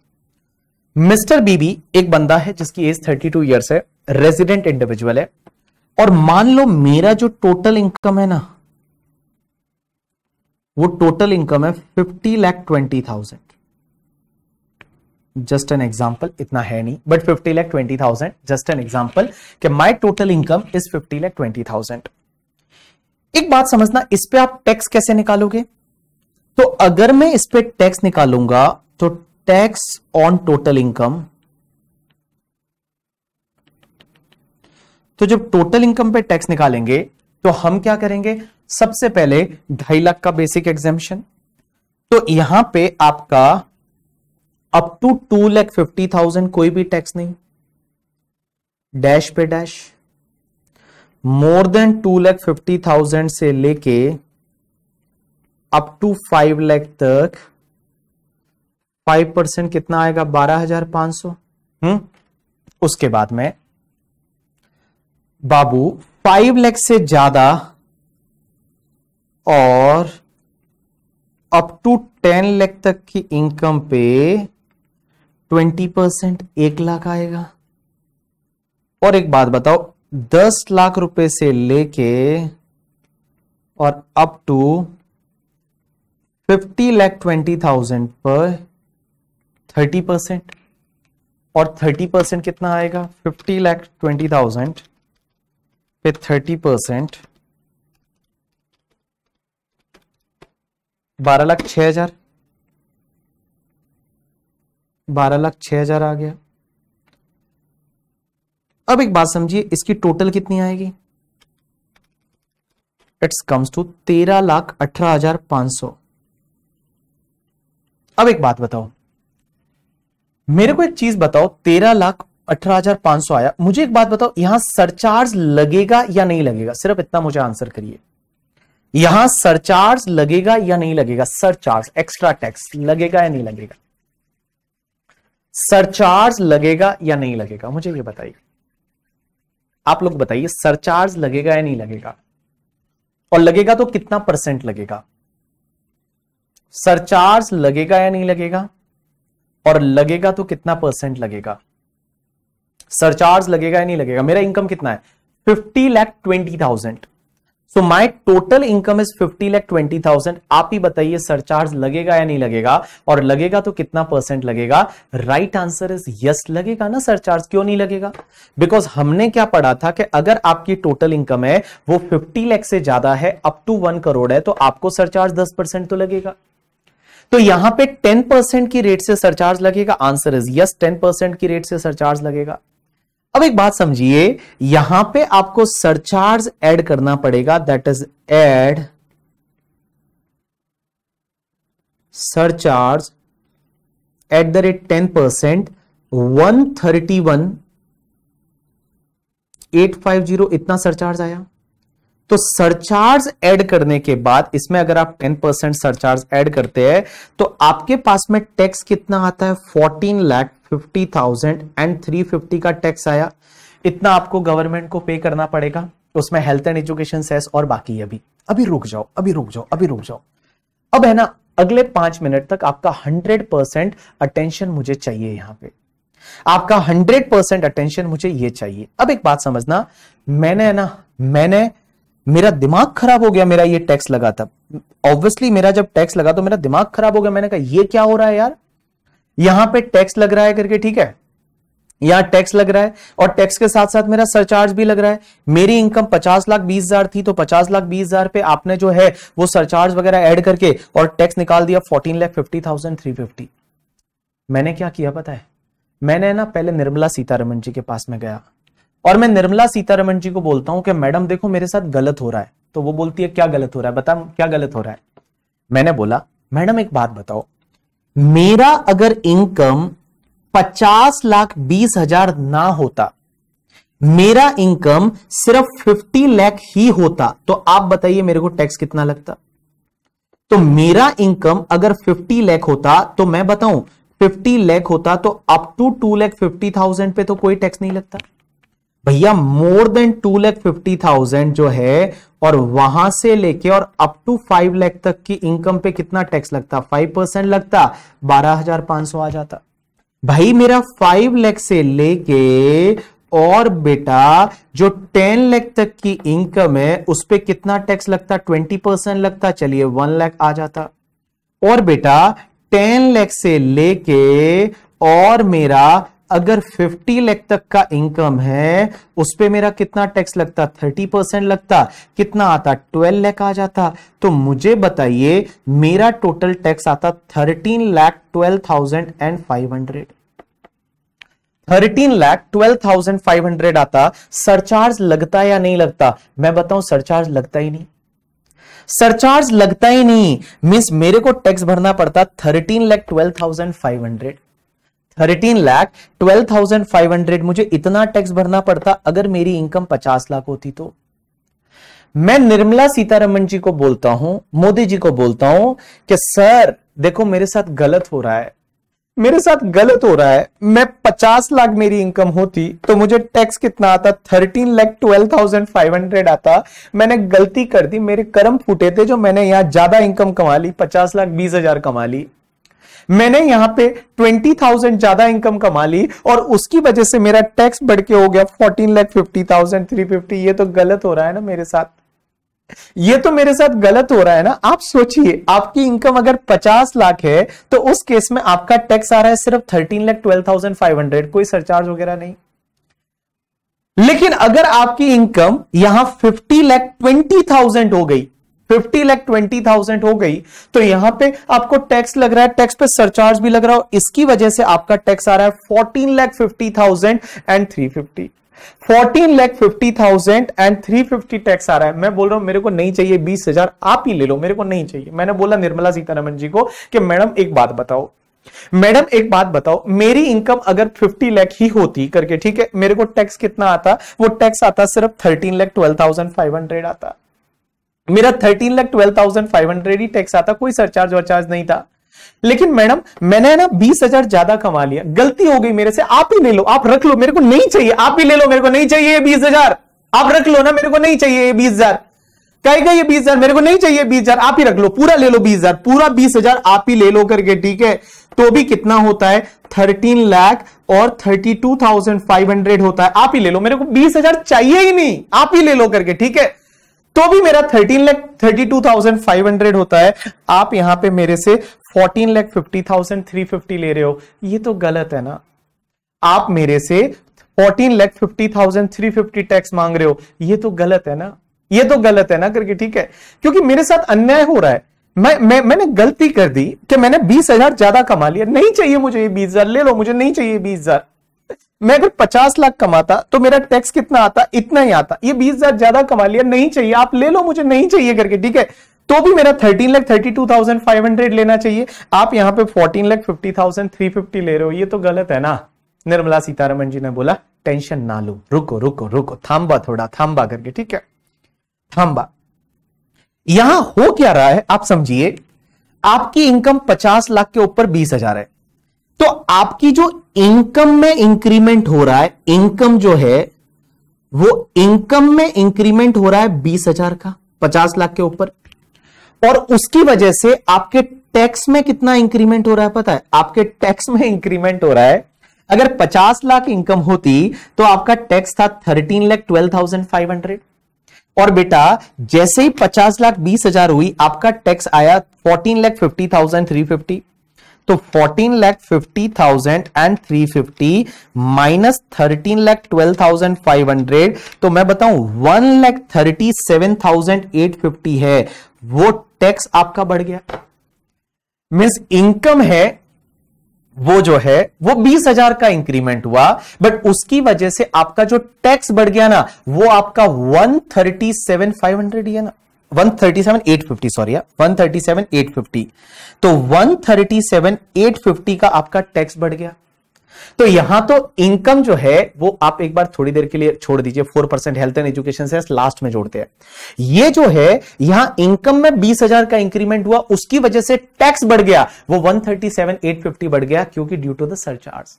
A: मिस्टर बीबी एक बंदा है जिसकी एज 32 टू ईयर्स है रेजिडेंट इंडिविजुअल है और मान लो मेरा जो टोटल इनकम है ना वो टोटल इनकम है fifty lakh twenty thousand just an example इतना है नहीं but fifty lakh twenty thousand just an example कि my total income is fifty lakh twenty thousand एक बात समझना इस पर आप टैक्स कैसे निकालोगे तो अगर मैं इस पर टैक्स निकालूंगा तो टैक्स ऑन टोटल इनकम तो जब टोटल इनकम पे टैक्स निकालेंगे तो हम क्या करेंगे सबसे पहले ढाई लाख का बेसिक एग्जामेशन तो यहां पे आपका up to two lakh fifty thousand कोई भी टैक्स नहीं डैश पे dash more than two lakh fifty thousand से लेके अप टू फाइव लैख तक फाइव परसेंट कितना आएगा बारह हजार पांच सौ हम्म उसके बाद में बाबू फाइव लैख से ज्यादा और अप टू टेन लैख तक की इनकम पे ट्वेंटी परसेंट एक लाख आएगा और एक बात बताओ दस लाख रुपए से लेके और up to fifty lakh twenty thousand पर थर्टी परसेंट और थर्टी परसेंट कितना आएगा फिफ्टी लैख ट्वेंटी थाउजेंड पे थर्टी परसेंट बारह लाख छह हजार बारह लाख छह हजार आ गया अब एक बात समझिए इसकी टोटल कितनी आएगी इट्स कम्स टू तेरह लाख अठारह हजार पांच सौ अब एक बात बताओ मेरे को एक चीज बताओ तेरह लाख अठारह हजार पांच सौ आया मुझे एक बात बताओ यहां सरचार्ज लगेगा या नहीं लगेगा सिर्फ इतना मुझे आंसर करिए यहां सरचार्ज लगेगा या नहीं लगेगा सरचार्ज एक्स्ट्रा टैक्स लगेगा या नहीं लगेगा सरचार्ज लगेगा या नहीं लगेगा मुझे ये बताइए आप लोग बताइए सरचार्ज लगेगा या नहीं लगेगा और लगेगा तो कितना परसेंट लगेगा सरचार्ज लगेगा या नहीं लगेगा और लगेगा तो कितना परसेंट लगेगा सरचार्ज लगेगा या नहीं लगेगा मेरा इनकम कितना है fifty lakh twenty thousand so my total income is fifty lakh twenty thousand आप ही बताइए सरचार्ज लगेगा या नहीं लगेगा और लगेगा तो कितना परसेंट लगेगा राइट आंसर इज यस लगेगा ना सरचार्ज क्यों नहीं लगेगा बिकॉज हमने क्या पढ़ा था कि अगर आपकी टोटल इनकम है वो फिफ्टी लैख से ज्यादा है अप टू वन करोड़ है तो आपको सरचार्ज दस परसेंट तो लगेगा तो यहां पे 10% की रेट से सरचार्ज लगेगा आंसर इज यस 10% की रेट से सरचार्ज लगेगा अब एक बात समझिए यहां पे आपको सरचार्ज ऐड करना पड़ेगा that is add surcharge at the rate ten percent one thirty one eight five zero इतना सरचार्ज आया तो सरचार्ज ऐड करने के बाद इसमें अगर आप 10 परसेंट सरचार्ज ऐड करते हैं तो आपके पास में टैक्स कितना आता है 14 lakh fifty thousand and three fifty का टैक्स आया इतना आपको गवर्नमेंट को पे करना पड़ेगा तो उसमें हेल्थ एंड एजुकेशन सेस और बाकी अभी अभी रुक जाओ अभी रुक जाओ अभी रुक जाओ अब है ना अगले पांच मिनट तक आपका हंड्रेड परसेंट अटेंशन मुझे चाहिए यहां पे आपका हंड्रेड परसेंट अटेंशन मुझे ये चाहिए अब एक बात समझना मैंने है ना मैंने मेरा दिमाग खराब हो गया मेरा ये टैक्स लगा था ऑब्वियसली मेरा जब टैक्स लगा तो मेरा दिमाग खराब हो गया मैंने कहा ये क्या हो रहा है यार यहां पे टैक्स लग रहा है करके ठीक है यहाँ टैक्स लग रहा है और टैक्स के साथ साथ मेरा सरचार्ज भी लग रहा है मेरी इनकम पचास लाख बीस हजार थी तो पचास लाख बीस हजार पे आपने जो है वो सरचार्ज वगैरह ऐड करके और टैक्स निकाल दिया fourteen lakh fifty thousand three fifty मैंने क्या किया पता है मैंने ना पहले निर्मला सीतारमन जी के पास में गया और मैं निर्मला सीतारमन जी को बोलता हूं कि मैडम देखो मेरे साथ गलत हो रहा है तो वो बोलती है क्या गलत हो रहा है बता क्या गलत हो रहा है मैंने बोला मैडम एक बात बताओ मेरा अगर इनकम पचास लाख बीस हजार ना होता मेरा इनकम सिर्फ फिफ्टी लाख ही होता तो आप बताइए मेरे को टैक्स कितना लगता तो मेरा इनकम अगर फिफ्टी लाख होता तो मैं बताऊं फिफ्टी लाख होता तो up to two lakh fifty thousand पे तो कोई टैक्स नहीं लगता भैया more than two lakh fifty thousand जो है और वहां से लेके और अप टू फाइव लैख तक की इनकम पे कितना टैक्स लगता फाइव परसेंट लगता बारह हजार पांच सौ आ जाता भाई मेरा फाइव लैख से लेके और बेटा जो टेन लैख तक की इनकम है उस पर कितना टैक्स लगता ट्वेंटी परसेंट लगता चलिए वन लैख आ जाता और बेटा टेन लैख से लेके और मेरा अगर 50 लाख तक का इनकम है उस पर मेरा कितना टैक्स लगता 30 परसेंट लगता कितना आता 12 लाख आ जाता तो मुझे बताइए मेरा टोटल टैक्स आता 13 lakh 12,500 thirteen lakh twelve thousand five hundred आता सरचार्ज लगता या नहीं लगता मैं बताऊं सरचार्ज लगता ही नहीं सरचार्ज लगता ही नहीं मीन्स मेरे को टैक्स भरना पड़ता thirteen lakh twelve thousand five hundred thirteen lakh twelve thousand five hundred मुझे इतना टैक्स भरना पड़ता अगर मेरी इनकम पचास लाख होती तो मैं निर्मला सीतारमन जी को बोलता हूं मोदी जी को बोलता हूं कि सर देखो मेरे साथ गलत हो रहा है मेरे साथ गलत हो रहा है मैं पचास लाख मेरी इनकम होती तो मुझे टैक्स कितना आता thirteen lakh twelve thousand five hundred आता मैंने गलती कर दी मेरे कर्म फूटे थे जो मैंने यहां ज्यादा इनकम कमा ली पचास लाख बीस हजार कमा ली मैंने यहां पे ट्वेंटी थाउजेंड ज्यादा इनकम कमा ली और उसकी वजह से मेरा टैक्स बढ़ के हो गया fourteen lakh fifty thousand three fifty ये तो गलत हो रहा है ना मेरे साथ ये तो मेरे साथ गलत हो रहा है ना आप सोचिए आपकी इनकम अगर 50 लाख है तो उस केस में आपका टैक्स आ रहा है सिर्फ thirteen lakh twelve thousand five hundred कोई सरचार्ज वगैरह नहीं लेकिन अगर आपकी इनकम यहां फिफ्टी लैख ट्वेंटी थाउजेंड हो गई फिफ्टी लैख ट्वेंटी थाउजेंड हो गई तो यहां पे आपको टैक्स लग रहा है टैक्स पे सरचार्ज भी लग रहा हो इसकी वजह से आपका टैक्स आ रहा है fourteen lakh fifty thousand and three fifty fourteen lakh fifty thousand and three fifty tax आ रहा है मैं बोल रहा हूं मेरे को नहीं चाहिए बीस हजार आप ही ले लो मेरे को नहीं चाहिए मैंने बोला निर्मला सीतारमन जी को कि मैडम एक बात बताओ मैडम एक बात बताओ मेरी इनकम अगर 50 लाख ही होती करके ठीक है मेरे को टैक्स कितना आता वो टैक्स आता सिर्फ 13 लाख 12,500 आता मेरा thirteen lakh twelve thousand five hundred ही टैक्स आता कोई सरचार्ज वरचार्ज नहीं था लेकिन मैडम मैंने ना बीस हजार ज्यादा कमा लिया गलती हो गई मेरे से आप ही ले लो आप रख लो मेरे को नहीं चाहिए आप ही ले लो मेरे को नहीं चाहिए बीस हजार आप रख लो ना मेरे को नहीं चाहिए बीस हजार कहेगा ये बीस हजार मेरे को नहीं चाहिए बीस हजार आप ही रख लो पूरा ले लो बीस हजार पूरा बीस हजार आप ही ले लो करके ठीक है तो भी कितना होता है थर्टीन लाख और thirty two thousand five hundred होता है आप ही ले लो मेरे को बीस हजार चाहिए ही नहीं आप ही ले लो करके ठीक है तो भी मेरा thirteen lakh thirty two thousand five hundred होता है आप यहां पे मेरे से fourteen lakh fifty thousand three fifty ले रहे हो ये तो गलत है ना आप मेरे से fourteen lakh fifty thousand three fifty tax मांग रहे हो ये तो गलत है ना ये तो गलत है ना करके ठीक है क्योंकि मेरे साथ अन्याय हो रहा है मैं मैं मैंने गलती कर दी कि मैंने बीस हजार ज्यादा कमा लिया नहीं चाहिए मुझे ये बीस हजार ले लो मुझे नहीं चाहिए बीस हजार मैं अगर 50 लाख कमाता तो मेरा टैक्स कितना आता इतना ही आता ये बीस हजार ज्यादा कमा लिया नहीं चाहिए आप ले लो मुझे नहीं चाहिए करके ठीक है तो भी मेरा thirteen lakh thirty two thousand five hundred लेना चाहिए आप यहां पे fourteen lakh fifty thousand three fifty ले रहे हो ये तो गलत है ना निर्मला सीतारमन जी ने बोला टेंशन ना लो रुको रुको रुको थाम्बा थोड़ा थाम्बा करके ठीक है थाम्बा यहां हो क्या रहा है आप समझिए आपकी इनकम पचास लाख के ऊपर बीस हजार है तो आपकी जो इनकम में इंक्रीमेंट हो रहा है इनकम जो है वो इनकम में इंक्रीमेंट हो रहा है बीस हजार का पचास लाख के ऊपर और उसकी वजह से आपके टैक्स में कितना इंक्रीमेंट हो रहा है पता है आपके टैक्स में इंक्रीमेंट हो रहा है अगर पचास लाख इनकम होती तो आपका टैक्स था थाउजेंड लाख हंड्रेड और बेटा जैसे ही पचास लाख बीस हजार हुई आपका टैक्स आया fourteen lakh fifty thousand three fifty तो fourteen lakh fifty thousand and three fifty minus thirteen lakh twelve thousand five hundred तो मैं बताऊं one lakh thirty seven thousand eight fifty है वो टैक्स आपका बढ़ गया मीन्स इनकम है वो जो है वो बीस हजार का इंक्रीमेंट हुआ बट उसकी वजह से आपका जो टैक्स बढ़ गया ना वो आपका one thirty seven five hundred है ना 137,850 सॉरी 137,850 तो वन 137,850 का आपका टैक्स बढ़ गया तो यहां तो इनकम जो है वो आप एक बार थोड़ी देर के लिए छोड़ दीजिए four percent health and education से लास्ट में जोड़ते हैं ये जो है यहां इनकम में बीस हजार का इंक्रीमेंट हुआ उसकी वजह से टैक्स बढ़ गया वो one thirty seven eight fifty बढ़ गया क्योंकि ड्यू टू तो द सरचार्ज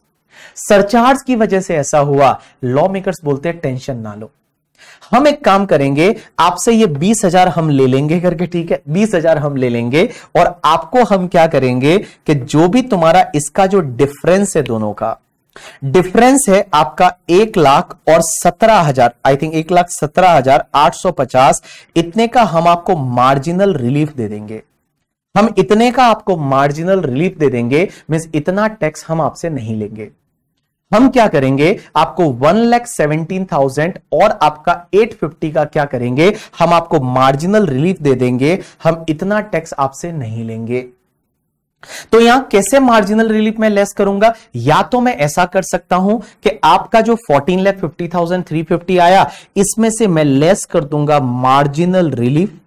A: सरचार्ज की वजह से ऐसा हुआ लॉ मेकर्स बोलते हैं टेंशन ना लो हम एक काम करेंगे आपसे ये बीस हजार हम ले लेंगे करके ठीक है बीस हजार हम ले लेंगे और आपको हम क्या करेंगे कि जो भी तुम्हारा इसका जो डिफरेंस है दोनों का डिफरेंस है आपका एक लाख और सत्रह हजार आई थिंक एक लाख सत्रह हजार आठ सौ पचास इतने का हम आपको मार्जिनल रिलीफ दे देंगे हम इतने का आपको मार्जिनल रिलीफ दे देंगे मीन्स इतना टैक्स हम आपसे नहीं लेंगे हम क्या करेंगे आपको वन लैख सेवनटीन थाउजेंड और आपका एट फिफ्टी का क्या करेंगे हम आपको मार्जिनल रिलीफ दे देंगे हम इतना टैक्स आपसे नहीं लेंगे तो यहां कैसे मार्जिनल रिलीफ में लेस करूंगा या तो मैं ऐसा कर सकता हूं कि आपका जो fourteen lakh fifty thousand three fifty आया इसमें से मैं लेस कर दूंगा मार्जिनल रिलीफ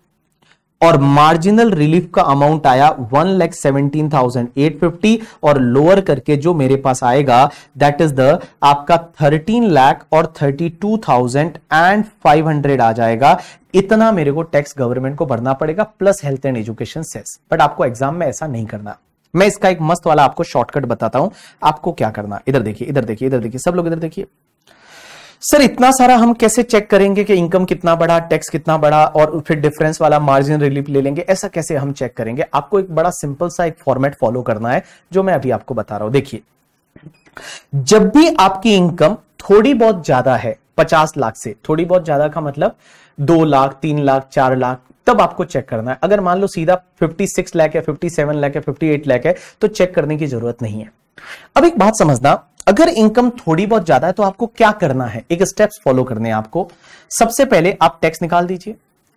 A: और मार्जिनल रिलीफ का अमाउंट आया one lakh seventeen thousand eight fifty और लोअर करके जो मेरे पास आएगा दैट इज द आपका थर्टीन लैख और thirty two thousand and five hundred आ जाएगा इतना मेरे को टैक्स गवर्नमेंट को भरना पड़ेगा plus health and education cess but आपको एग्जाम में ऐसा नहीं करना मैं इसका एक मस्त वाला आपको शॉर्टकट बताता हूं आपको क्या करना इधर देखिए इधर देखिए इधर देखिए सब लोग इधर देखिए सर इतना सारा हम कैसे चेक करेंगे कि इनकम कितना बढ़ा टैक्स कितना बढ़ा और फिर डिफरेंस वाला मार्जिन रिलीफ ले लेंगे ऐसा कैसे हम चेक करेंगे आपको एक बड़ा सिंपल सा एक फॉर्मेट फॉलो करना है जो मैं अभी आपको बता रहा हूं देखिए जब भी आपकी इनकम थोड़ी बहुत ज्यादा है पचास लाख से थोड़ी बहुत ज्यादा का मतलब दो लाख तीन लाख चार लाख तब आपको चेक करना है अगर मान लो सीधा 56 लाख सेवन 57 लाख फिफ्टी 58 लाख है तो चेक करने की जरूरत नहीं है अब एक बात समझना अगर इनकम थोड़ी बहुत ज्यादा है तो आपको क्या करना है एक स्टेप्स फॉलो करने हैं आपको सबसे पहले आप टैक्स निकाल दीजिए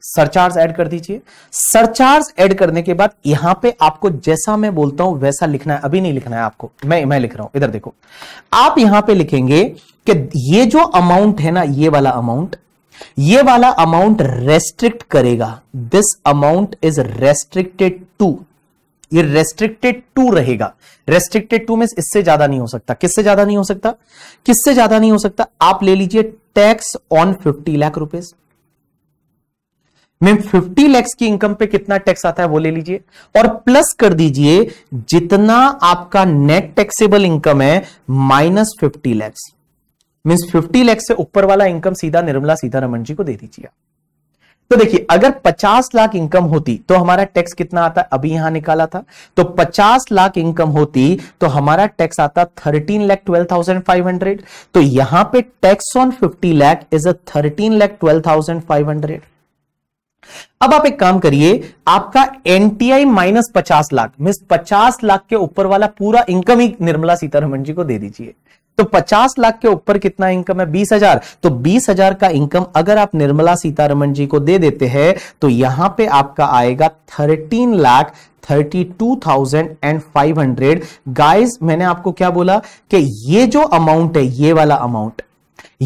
A: सरचार्ज ऐड कर दीजिए सरचार्ज ऐड करने के बाद यहां पे आपको जैसा मैं बोलता हूं वैसा लिखना है अभी नहीं लिखना है आपको मैं मैं लिख रहा हूं इधर देखो आप यहां पे लिखेंगे कि ये जो अमाउंट है ना ये वाला अमाउंट ये वाला अमाउंट रेस्ट्रिक्ट करेगा this amount is restricted to ये रेस्ट्रिक्टेड टू रहेगा रेस्ट्रिक्टेड टू में इससे ज्यादा नहीं हो सकता किससे ज्यादा नहीं हो सकता किससे ज्यादा नहीं हो सकता आप ले लीजिए tax on fifty lakh rupees ma'am 50 lakhs की इनकम पे कितना टैक्स आता है वो ले लीजिए और प्लस कर दीजिए जितना आपका नेट टैक्सेबल इनकम है minus fifty lakhs means fifty lakhs से ऊपर वाला इनकम सीधा निर्मला सीतारमन जी को दे दीजिए तो देखिए अगर 50 लाख इनकम होती तो हमारा टैक्स कितना आता अभी यहां निकाला था तो 50 लाख इनकम होती तो हमारा टैक्स आता 13 लाख 12,500 तो यहां पे tax on 50 lakh is a 13 lakh 12,500 अब आप एक काम करिए आपका एनटीआई माइनस पचास लाख मीन पचास लाख के ऊपर वाला पूरा इनकम ही निर्मला सीतारमन जी को दे दीजिए तो 50 लाख के ऊपर कितना इनकम है 20,000 तो 20,000 का इनकम अगर आप निर्मला सीतारमन जी को दे देते हैं तो यहां पे आपका आएगा 13 लाख 32,500 गाइस मैंने आपको क्या बोला कि ये जो अमाउंट है ये वाला अमाउंट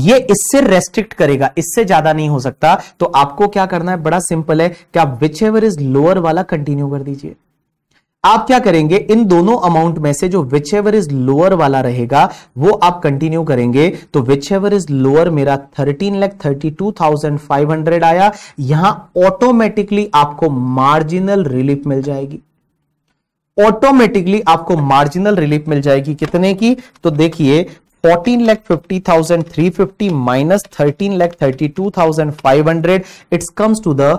A: ये इससे रेस्ट्रिक्ट करेगा इससे ज्यादा नहीं हो सकता तो आपको क्या करना है बड़ा सिंपल है कि आप विच एवर इज लोअर वाला कंटिन्यू कर दीजिए आप क्या करेंगे इन दोनों अमाउंट में से जो विच एवर इज लोअर वाला रहेगा वो आप कंटिन्यू करेंगे तो विच एवर इज लोअर मेरा thirteen lakh thirty two thousand five hundred आया यहां ऑटोमेटिकली आपको मार्जिनल रिलीफ मिल जाएगी ऑटोमेटिकली आपको मार्जिनल रिलीफ मिल जाएगी कितने की तो देखिए thirteen lakh thirty two thousand five hundred it's comes to the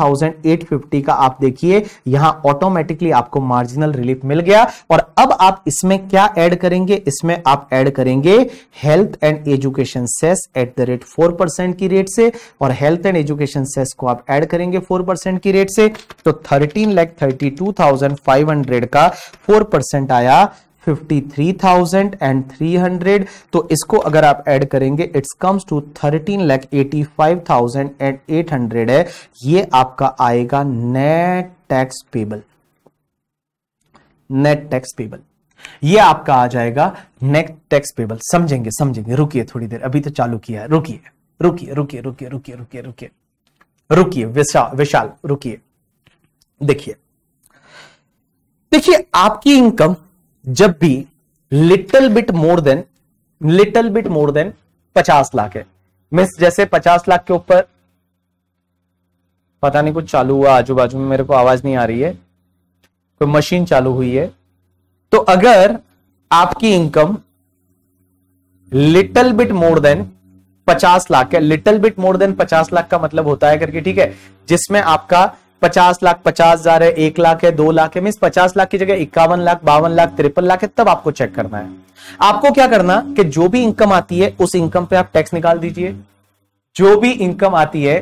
A: thousand eight fifty का आप देखिए यहां ऑटोमेटिकली आपको मार्जिनल रिलीफ मिल गया और अब आप इसमें क्या ऐड करेंगे इसमें आप ऐड करेंगे health and education cess at the rate four percent की रेट से और हेल्थ एंड एजुकेशन सेस को आप ऐड करेंगे फोर परसेंट की रेट से तो thirteen lakh thirty two thousand five hundred का फोर परसेंट आया 53,300 तो इसको अगर आप ऐड करेंगे इट्स कम्स टू 13 लैख 85,800 है ये आपका आएगा net tax payable net tax payable ये आपका आ जाएगा नेट टैक्स पेबल समझेंगे समझेंगे रुकिए थोड़ी देर अभी तो चालू किया है रुकिए रुकिए रुकिए रुकिए रुकिए रुकिए रुकिए रुकिए विशाल विशाल रुकिए देखिए देखिए आपकी इनकम जब भी little bit more than little bit more than पचास लाख है मिस जैसे पचास लाख के ऊपर पता नहीं कुछ चालू हुआ आजू बाजू में मेरे को आवाज नहीं आ रही है कोई मशीन चालू हुई है तो अगर आपकी income little bit more than पचास लाख है लिटिल बिट मोर देन पचास लाख का मतलब होता है करके ठीक है जिसमें आपका पचास लाख पचास हजार है एक लाख है दो लाख है मीन पचास लाख की जगह इक्यावन लाख बावन लाख तिरपन लाख है तब आपको चेक करना है आपको क्या करना कि जो भी इनकम आती है उस इनकम पे आप टैक्स निकाल दीजिए जो भी इनकम आती है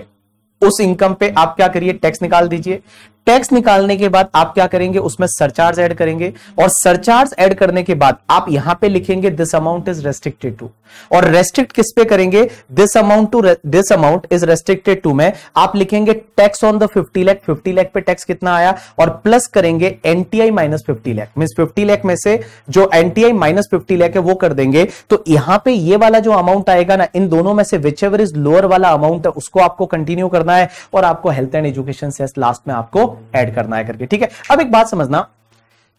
A: उस इनकम पे आप क्या करिए टैक्स निकाल दीजिए टैक्स निकालने के बाद आप क्या करेंगे उसमें सरचार्ज ऐड करेंगे और सरचार्ज ऐड करने के बाद आप यहां पे लिखेंगे this amount is restricted to और रेस्ट्रिक्ट किस पे करेंगे this amount to this amount is restricted to में आप लिखेंगे tax on the fifty lakh fifty lakh पे टैक्स कितना आया और प्लस करेंगे NTI minus fifty lakh mean fifty lakh में से जो एनटीआई माइनस फिफ्टी लैख है वो कर देंगे तो यहां पे ये वाला जो अमाउंट आएगा ना इन दोनों में से विच एवर इज लोअर वाला अमाउंट है उसको आपको कंटिन्यू करना है और आपको हेल्थ एंड एजुकेशन से लास्ट में आपको ऐड करना है करके ठीक है अब एक बात समझना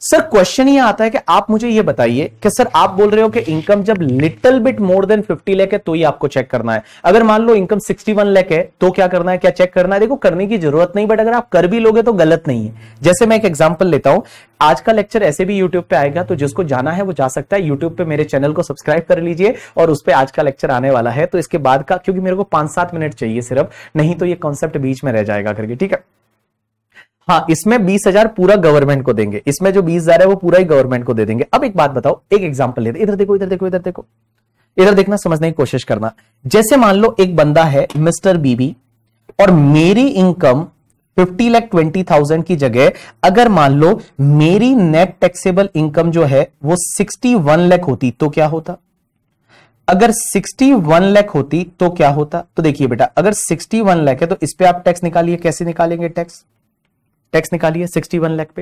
A: सर क्वेश्चन ये आता है कि आप मुझे ये बताइए कि सर आप बोल रहे हो कि इनकम जब लिटिल बिट मोर देन 50 लेके तो ही आपको चेक करना है अगर मान लो इनकम 61 वन लेके तो क्या करना है क्या चेक करना है देखो करने की जरूरत नहीं बट अगर आप कर भी लोगे तो गलत नहीं है जैसे मैं एक एग्जांपल लेता हूं आज का लेक्चर ऐसे भी यूट्यूब पे आएगा तो जिसको जाना है वो जा सकता है यूट्यूब पे मेरे चैनल को सब्सक्राइब कर लीजिए और उस पर आज का लेक्चर आने वाला है तो इसके बाद का क्योंकि मेरे को पांच सात मिनट चाहिए सिर्फ नहीं तो ये कॉन्सेप्ट बीच में रह जाएगा करके ठीक है हाँ इसमें बीस हजार पूरा गवर्नमेंट को देंगे इसमें जो बीस हजार है वो पूरा ही गवर्नमेंट को दे देंगे अब एक बात बताओ एक एग्जाम्पल लेते इधर देखो इधर देखो इधर देखो इधर देखना समझने की कोशिश करना जैसे मान लो एक बंदा है मिस्टर बीबी और मेरी income fifty lakh twenty thousand की जगह अगर मान लो मेरी नेट टैक्सेबल इनकम जो है वो सिक्सटी वन लैख होती तो क्या होता अगर 61 लाख होती तो क्या होता तो देखिए बेटा अगर 61 लाख है तो इस पे आप टैक्स निकालिए कैसे निकालेंगे टैक्स टैक्स निकालिए 61 लाख पे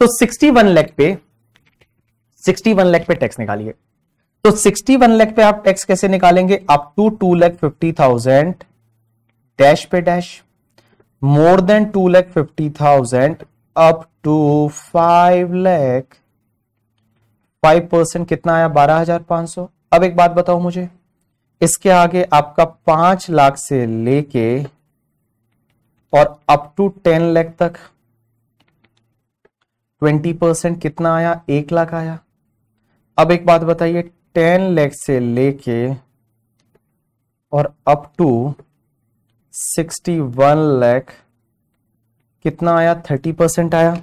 A: तो 61 लाख पे 61 लाख पे टैक्स निकालिए तो 61 लाख पे आप टैक्स कैसे निकालेंगे up to two lakh fifty thousand dash पे dash more than two lakh fifty thousand up to five lakh five percent कितना आया बारह हजार पांच सौ अब एक बात बताओ मुझे इसके आगे आपका पांच लाख से लेके और अप टू टेन लैख तक ट्वेंटी परसेंट कितना आया एक लाख आया अब एक बात बताइए टेन लैख से लेके और up to sixty one lakh कितना आया थर्टी परसेंट आया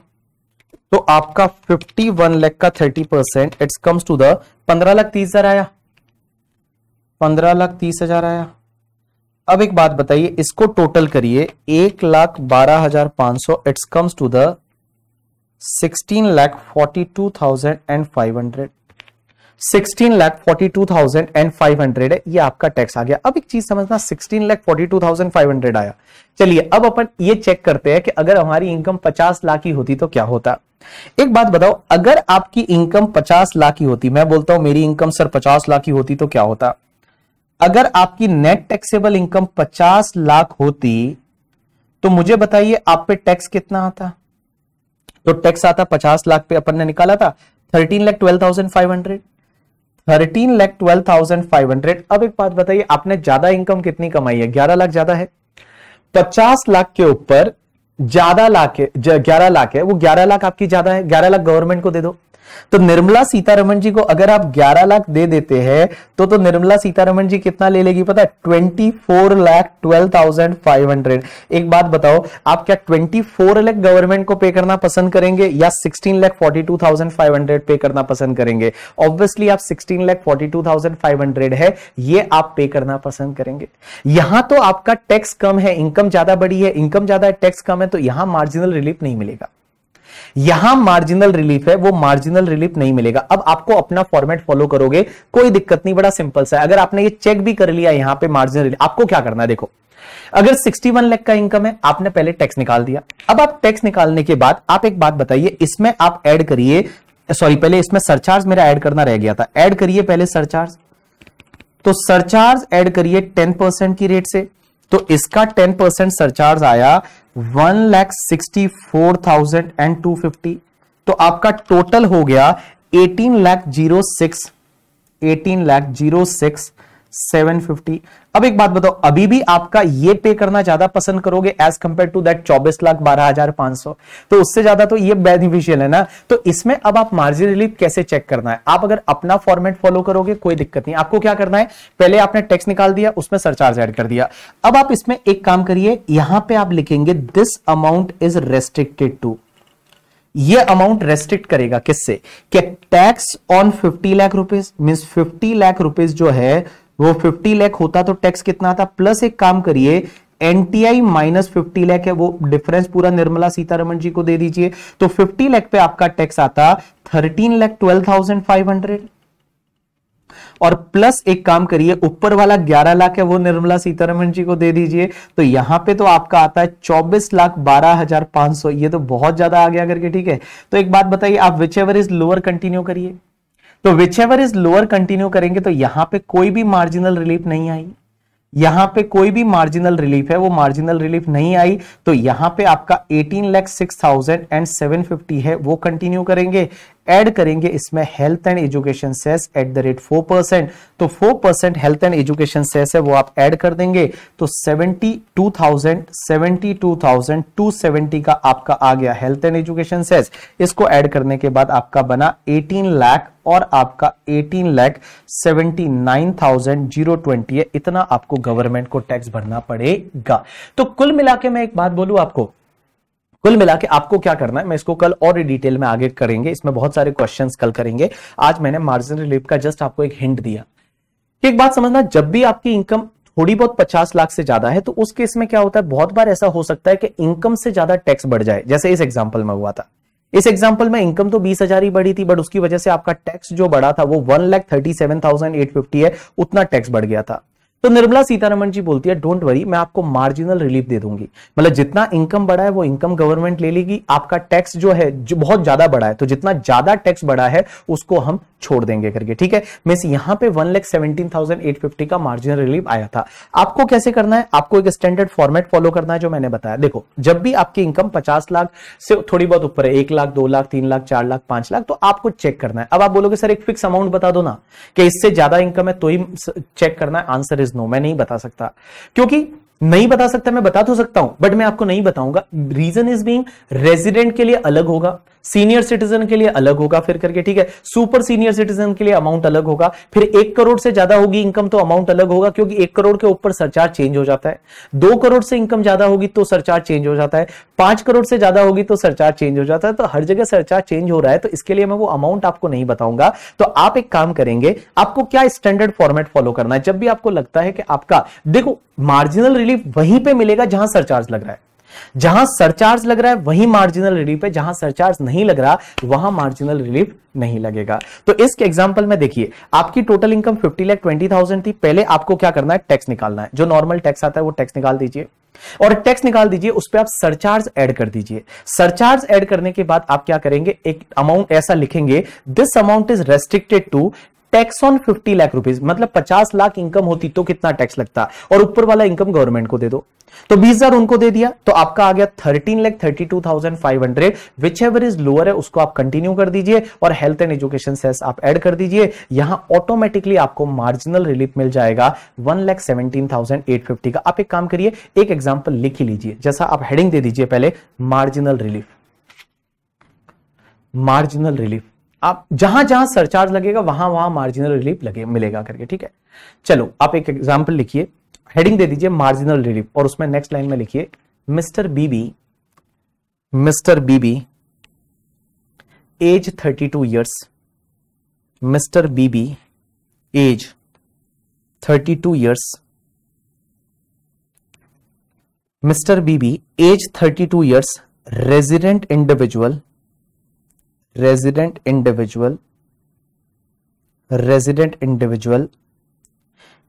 A: तो आपका फिफ्टी वन लैख का thirty percent it's comes to the पंद्रह लाख तीस हजार आया पंद्रह लाख तीस हजार आया अब एक बात बताइए इसको टोटल करिए एक लाख बारह हजार पांच सौ it's comes to sixteen lakh lakh forty two thousand and five hundred sixteen lakh forty two thousand and five hundred है ये आपका टैक्स आ गया अब एक चीज समझना sixteen lakh forty two thousand five hundred आया चलिए अब अपन ये चेक करते हैं कि अगर हमारी इनकम पचास लाख की होती तो क्या होता एक बात बताओ अगर आपकी इनकम पचास लाख की होती मैं बोलता हूं मेरी इनकम सर पचास लाख की होती तो क्या होता अगर आपकी नेट टैक्सेबल इनकम 50 लाख होती तो मुझे बताइए आप पे टैक्स कितना आता तो टैक्स आता 50 लाख पे अपन ने निकाला था 13 लाख 12,500 13 लाख 12,500 अब एक बात बताइए आपने ज्यादा इनकम कितनी कमाई है 11 लाख ज्यादा है 50 लाख के ऊपर ज्यादा लाख है ग्यारह लाख है वो ग्यारह लाख आपकी ज्यादा है ग्यारह लाख गवर्नमेंट को दे दो तो निर्मला सीतारमन जी को अगर आप 11 लाख दे देते हैं तो तो निर्मला सीतारमन जी कितना ले लेगी पता twenty four lakh twelve thousand five hundred एक बात बताओ आप क्या ट्वेंटी फोर लाख गवर्नमेंट को पे करना पसंद करेंगे या sixteen lakh forty two thousand five hundred pay करना पसंद करेंगे ऑब्वियसली आप sixteen lakh forty two thousand five hundred है ये आप पे करना पसंद करेंगे यहां तो आपका टैक्स कम है इनकम ज्यादा बड़ी है इनकम ज्यादा है टैक्स कम है तो यहां मार्जिनल रिलीफ नहीं मिलेगा यहां मार्जिनल रिलीफ है वो मार्जिनल रिलीफ नहीं मिलेगा अब आपको अपना फॉर्मेट फॉलो करोगे कोई दिक्कत नहीं बड़ा सिंपल सा है अगर आपने ये चेक भी कर लिया यहां पे मार्जिनल रिलीफ आपको क्या करना है देखो अगर 61 लाख का इनकम है आपने पहले टैक्स निकाल दिया अब आप टैक्स निकालने के बाद आप एक बात बताइए इसमें आप ऐड करिए सॉरी पहले इसमें सरचार्ज मेरा ऐड करना रह गया था ऐड करिए पहले सरचार्ज तो सरचार्ज ऐड करिए 10 परसेंट की रेट से तो इसका टेन परसेंट सरचार्ज आया one lakh sixty four thousand and two fifty तो आपका टोटल हो गया eighteen lakh zero six eighteen lakh zero six seven fifty अब एक बात बताओ अभी भी आपका ये पे करना ज्यादा पसंद करोगे एज कंपेयर टू दैट चौबीस लाख बारह हजार पांच सौ तो उससे ज्यादा तो ये बेनिफिशियल है ना तो इसमें अब आप मार्जिन रिलीफ कैसे चेक करना है आप अगर अपना फॉर्मेट फॉलो करोगे कोई दिक्कत नहीं आपको क्या करना है पहले आपने टैक्स निकाल दिया उसमें सरचार्ज एड कर दिया अब आप इसमें एक काम करिए यहां पर आप लिखेंगे this amount is restricted to ये अमाउंट रेस्ट्रिक्ट करेगा किससे कि tax on 50 lakh rupees mean 50 lakh rupees जो है वो 50 लाख होता तो टैक्स कितना था प्लस एक काम करिए एनटीआई माइनस फिफ्टी लैख है वो डिफरेंस पूरा निर्मला सीतारमन जी को दे दीजिए तो फिफ्टी लैख पे आपका टैक्स आता thirteen lakh twelve thousand five hundred और प्लस एक काम करिए ऊपर वाला 11 लाख है वो निर्मला सीतारमन जी को दे दीजिए तो यहां पे तो आपका आता है चौबीस लाख बारह हजार पांच सौ ये तो बहुत ज्यादा आ गया करके ठीक है तो एक बात बताइए आप whichever is lower continue करिए तो whichever is lower continue करेंगे तो यहां पे कोई भी मार्जिनल रिलीफ नहीं आई यहां पे कोई भी मार्जिनल रिलीफ है वो मार्जिनल रिलीफ नहीं आई तो यहां पे आपका eighteen lakh six thousand and seven fifty है वो कंटिन्यू करेंगे ऐड करेंगे इसमें health and education cess at the rate four percent तो four percent health and education cess है वो आप ऐड कर देंगे तो seventy two thousand seventy two thousand two seventy का आपका आ गया हेल्थ एंड एजुकेशन सेस इसको ऐड करने के बाद आपका बना एटीन लाख और आपका eighteen lakh seventy nine thousand zero twenty है इतना आपको गवर्नमेंट को टैक्स भरना पड़ेगा तो कुल मिला के मैं एक बात बोलू आपको कुल मिला के आपको क्या करना है मैं इसको कल और डिटेल में आगे करेंगे इसमें बहुत सारे क्वेश्चन कल करेंगे आज मैंने मार्जिन रिलीफ का जस्ट आपको एक हिंट दिया एक बात समझना जब भी आपकी इनकम थोड़ी बहुत पचास लाख से ज्यादा है तो उस केस में क्या होता है बहुत बार ऐसा हो सकता है कि इनकम से ज्यादा टैक्स बढ़ जाए जैसे इस एग्जाम्पल में हुआ था इस एग्जाम्पल में इनकम तो बीस हजार ही बढ़ी थी बट उसकी वजह से आपका टैक्स जो बढ़ा था वो one lakh thirty seven thousand eight fifty है उतना टैक्स बढ़ गया था तो निर्मला सीतारमन जी बोलती है डोंट वरी मैं आपको मार्जिनल रिलीफ दे दूंगी मतलब जितना इनकम बढ़ा है वो इनकम गवर्नमेंट ले लेगी आपका टैक्स जो है जो बहुत ज्यादा बढ़ा है तो जितना ज्यादा टैक्स बढ़ा है उसको हम छोड़ देंगे करके ठीक है मीन्स यहां पे one lakh seventeen thousand eight fifty का मार्जिनल रिलीफ आया था आपको कैसे करना है आपको एक स्टैंडर्ड फॉर्मेट फॉलो करना है जो मैंने बताया देखो जब भी आपकी इनकम पचास लाख से थोड़ी बहुत ऊपर है एक लाख दो लाख तीन लाख चार लाख पांच लाख तो आपको चेक करना है अब आप बोलोगे सर एक फिक्स अमाउंट बता दो ना कि इससे ज्यादा इनकम है तो ही चेक करना है आंसर इज नो मैं नहीं बता सकता क्योंकि नहीं बता सकता मैं बता तो सकता हूं बट मैं आपको नहीं बताऊंगा रीजन इज बीइंग रेजिडेंट के लिए अलग होगा सीनियर सिटीजन के लिए अलग होगा फिर करके ठीक है सुपर सीनियर सिटीजन के लिए अमाउंट अलग होगा फिर एक करोड़ से ज्यादा होगी इनकम तो अमाउंट अलग होगा क्योंकि एक करोड़ के ऊपर सरचार्ज चेंज हो जाता है दो करोड़ से इनकम ज्यादा होगी तो सरचार्ज चेंज हो जाता है पांच करोड़ से ज्यादा होगी तो सरचार्ज चेंज हो जाता है तो हर जगह सरचार्ज चेंज हो रहा है तो इसके लिए मैं वो अमाउंट आपको नहीं बताऊंगा तो आप एक काम करेंगे आपको क्या स्टैंडर्ड फॉर्मेट फॉलो करना है जब भी आपको लगता है कि आपका देखो मार्जिनल रिलीज रिलीफ वहीं पे मिलेगा जहां सरचार्ज लग रहा है जहां सरचार्ज लग रहा है वहीं मार्जिनल रिलीफ है जहां सरचार्ज नहीं लग रहा वहां मार्जिनल रिलीफ नहीं लगेगा तो इस एग्जांपल में देखिए आपकी टोटल इनकम 50 लाख 20,000 थी पहले आपको क्या करना है टैक्स निकालना है जो नॉर्मल टैक्स आता है वो टैक्स निकाल दीजिए और टैक्स निकाल दीजिए उस पर आप सरचार्ज एड कर दीजिए सरचार्ज एड करने के बाद आप क्या करेंगे एक अमाउंट ऐसा लिखेंगे this amount is restricted to tax on fifty lakh rupees मतलब पचास लाख इनकम होती तो कितना टैक्स लगता और ऊपर वाला इनकम गवर्नमेंट को दे दो तो बीस हजार उनको दे दिया तो आपका आ गया thirteen lakh thirty two thousand five hundred whichever is lower है उसको आप कंटिन्यू कर दीजिए और हेल्थ एंड एजुकेशन सेस आप ऐड कर दीजिए यहां ऑटोमेटिकली आपको मार्जिनल रिलीफ मिल जाएगा one lakh seventeen thousand eight fifty का आप एक काम करिए एक एग्जाम्पल लिख ही लीजिए जैसा आप हेडिंग दे दीजिए पहले मार्जिनल रिलीफ मार्जिनल रिलीफ आप जहां जहां सरचार्ज लगेगा वहां वहां मार्जिनल रिलीफ लगे मिलेगा करके ठीक है चलो आप एक एग्जाम्पल लिखिए हेडिंग दे दीजिए मार्जिनल रिलीफ और उसमें नेक्स्ट लाइन में लिखिए mister BB mister BB age 32 years mister BB age 32 years mister BB age 32 years resident individual resident individual resident individual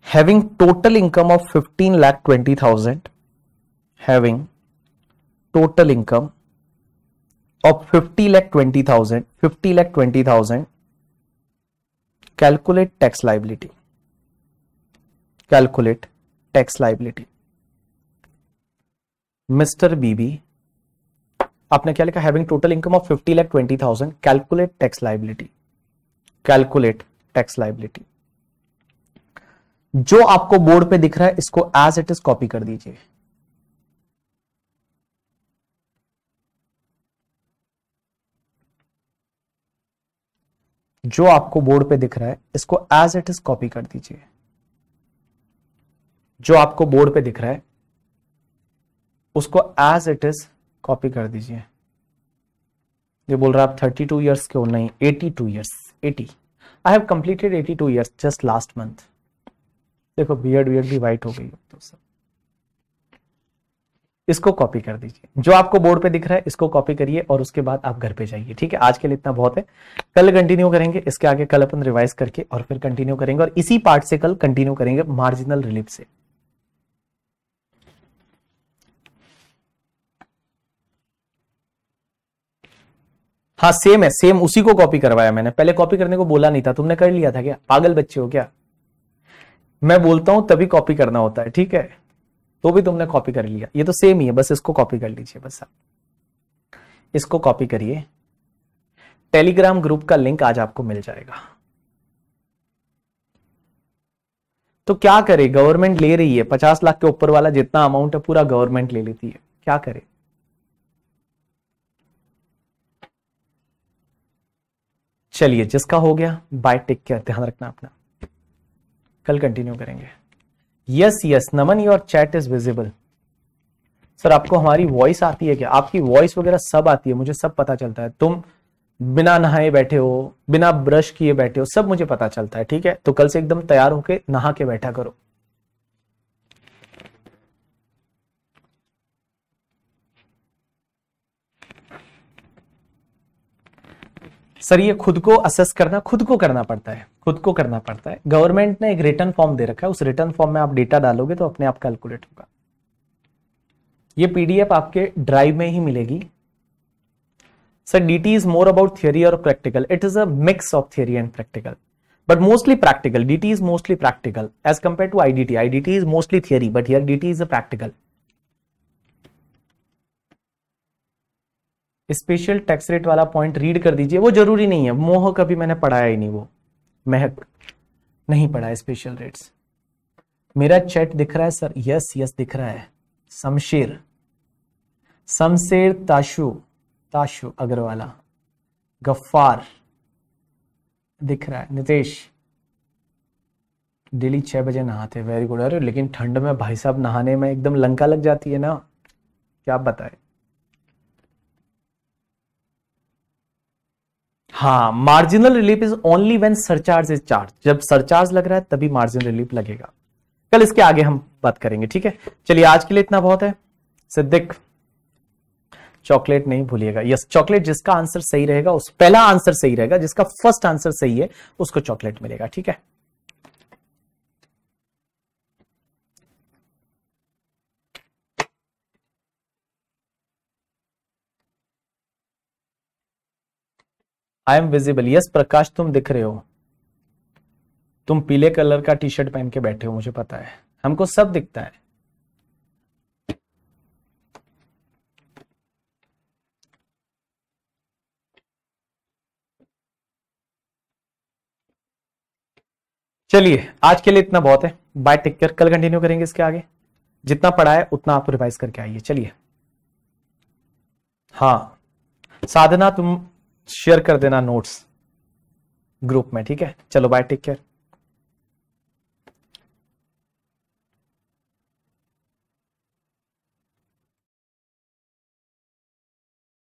A: having total income of 15 lakh 20000 having total income of 50 lakh 20000 50 lakh 20000 calculate tax liability calculate tax liability mr bb आपने क्या लिखा having total income of fifty lakh twenty thousand calculate tax liability calculate tax liability जो आपको board पे दिख रहा है इसको एज इट इज कॉपी कर दीजिए जो आपको बोर्ड पे दिख रहा है इसको एज इट इज कॉपी कर दीजिए जो आपको बोर्ड पे दिख रहा है उसको एज इट इज कॉपी कर दीजिए ये बोल रहा है आप थर्टी टू ईयर्स नहीं eighty two years eighty I have completed eighty two years just last month देखो बियर्ड बियर्ड भी वाइट हो गई तो सर इसको कॉपी कर दीजिए जो आपको बोर्ड पे दिख रहा है इसको कॉपी करिए और उसके बाद आप घर पे जाइए ठीक है आज के लिए इतना बहुत है कल कंटिन्यू करेंगे इसके आगे कल अपन रिवाइज करके और फिर कंटिन्यू करेंगे और इसी पार्ट से कल कंटिन्यू करेंगे मार्जिनल रिलीफ से हाँ सेम है सेम उसी को कॉपी करवाया मैंने पहले कॉपी करने को बोला नहीं था तुमने कर लिया था क्या पागल बच्चे हो क्या मैं बोलता हूं तभी कॉपी करना होता है ठीक है तो भी तुमने कॉपी कर लिया ये तो सेम ही है बस इसको कॉपी कर लीजिए बस आप इसको कॉपी करिए टेलीग्राम ग्रुप का लिंक आज आपको मिल जाएगा तो क्या करे गवर्नमेंट ले रही है पचास लाख के ऊपर वाला जितना अमाउंट है पूरा गवर्नमेंट ले लेती है क्या करे चलिए जिसका हो गया बाय टेक केयर ध्यान रखना अपना कल कंटिन्यू करेंगे yes yes Naman your chat is visible sir आपको हमारी वॉइस आती है क्या आपकी वॉइस वगैरह सब आती है मुझे सब पता चलता है तुम बिना नहाए बैठे हो बिना ब्रश किए बैठे हो सब मुझे पता चलता है ठीक है तो कल से एकदम तैयार होके नहा के बैठा करो सर ये खुद को असेस करना खुद को करना पड़ता है खुद को करना पड़ता है गवर्नमेंट ने एक रिटर्न फॉर्म दे रखा है उस रिटर्न फॉर्म में आप डेटा डालोगे तो अपने आप कैलकुलेट होगा ये पीडीएफ आपके ड्राइव में ही मिलेगी sir DT is more about theory और practical it is a mix of theory and practical but mostly practical dt is mostly practical as compared to idt idt is mostly theory but here DT is a practical special tax rate वाला point read कर दीजिए वो जरूरी नहीं है मोह कभी मैंने पढ़ाया ही नहीं वो महक नहीं पढ़ा स्पेशल रेट्स मेरा चैट दिख रहा है सर यस यस दिख रहा है शमशेर शमशेर ताशु ताशु अग्रवाला गफ्फार दिख रहा है नितेश डेली छह बजे नहाते वेरी गुड अरे लेकिन ठंड में भाई साहब नहाने में एकदम लंका लग जाती है ना क्या बताए हाँ marginal relief is only when surcharge is charge जब सरचार्ज लग रहा है तभी मार्जिनल रिलीफ लगेगा कल इसके आगे हम बात करेंगे ठीक है चलिए आज के लिए इतना बहुत है सिद्दिक चॉकलेट नहीं भूलिएगा यस चॉकलेट जिसका आंसर सही रहेगा उस पहला आंसर सही रहेगा जिसका फर्स्ट आंसर सही है उसको चॉकलेट मिलेगा ठीक है I am visible yes Prakash तुम दिख रहे हो तुम पीले कलर का टी शर्ट पहन के बैठे हो मुझे पता है हमको सब दिखता है चलिए आज के लिए इतना बहुत है बाय टेक केयर कल कंटिन्यू करेंगे इसके आगे जितना पढ़ा है उतना आप रिवाइज करके आइए चलिए हाँ साधना तुम शेयर कर देना नोट्स ग्रुप में ठीक है चलो बाय टेक केयर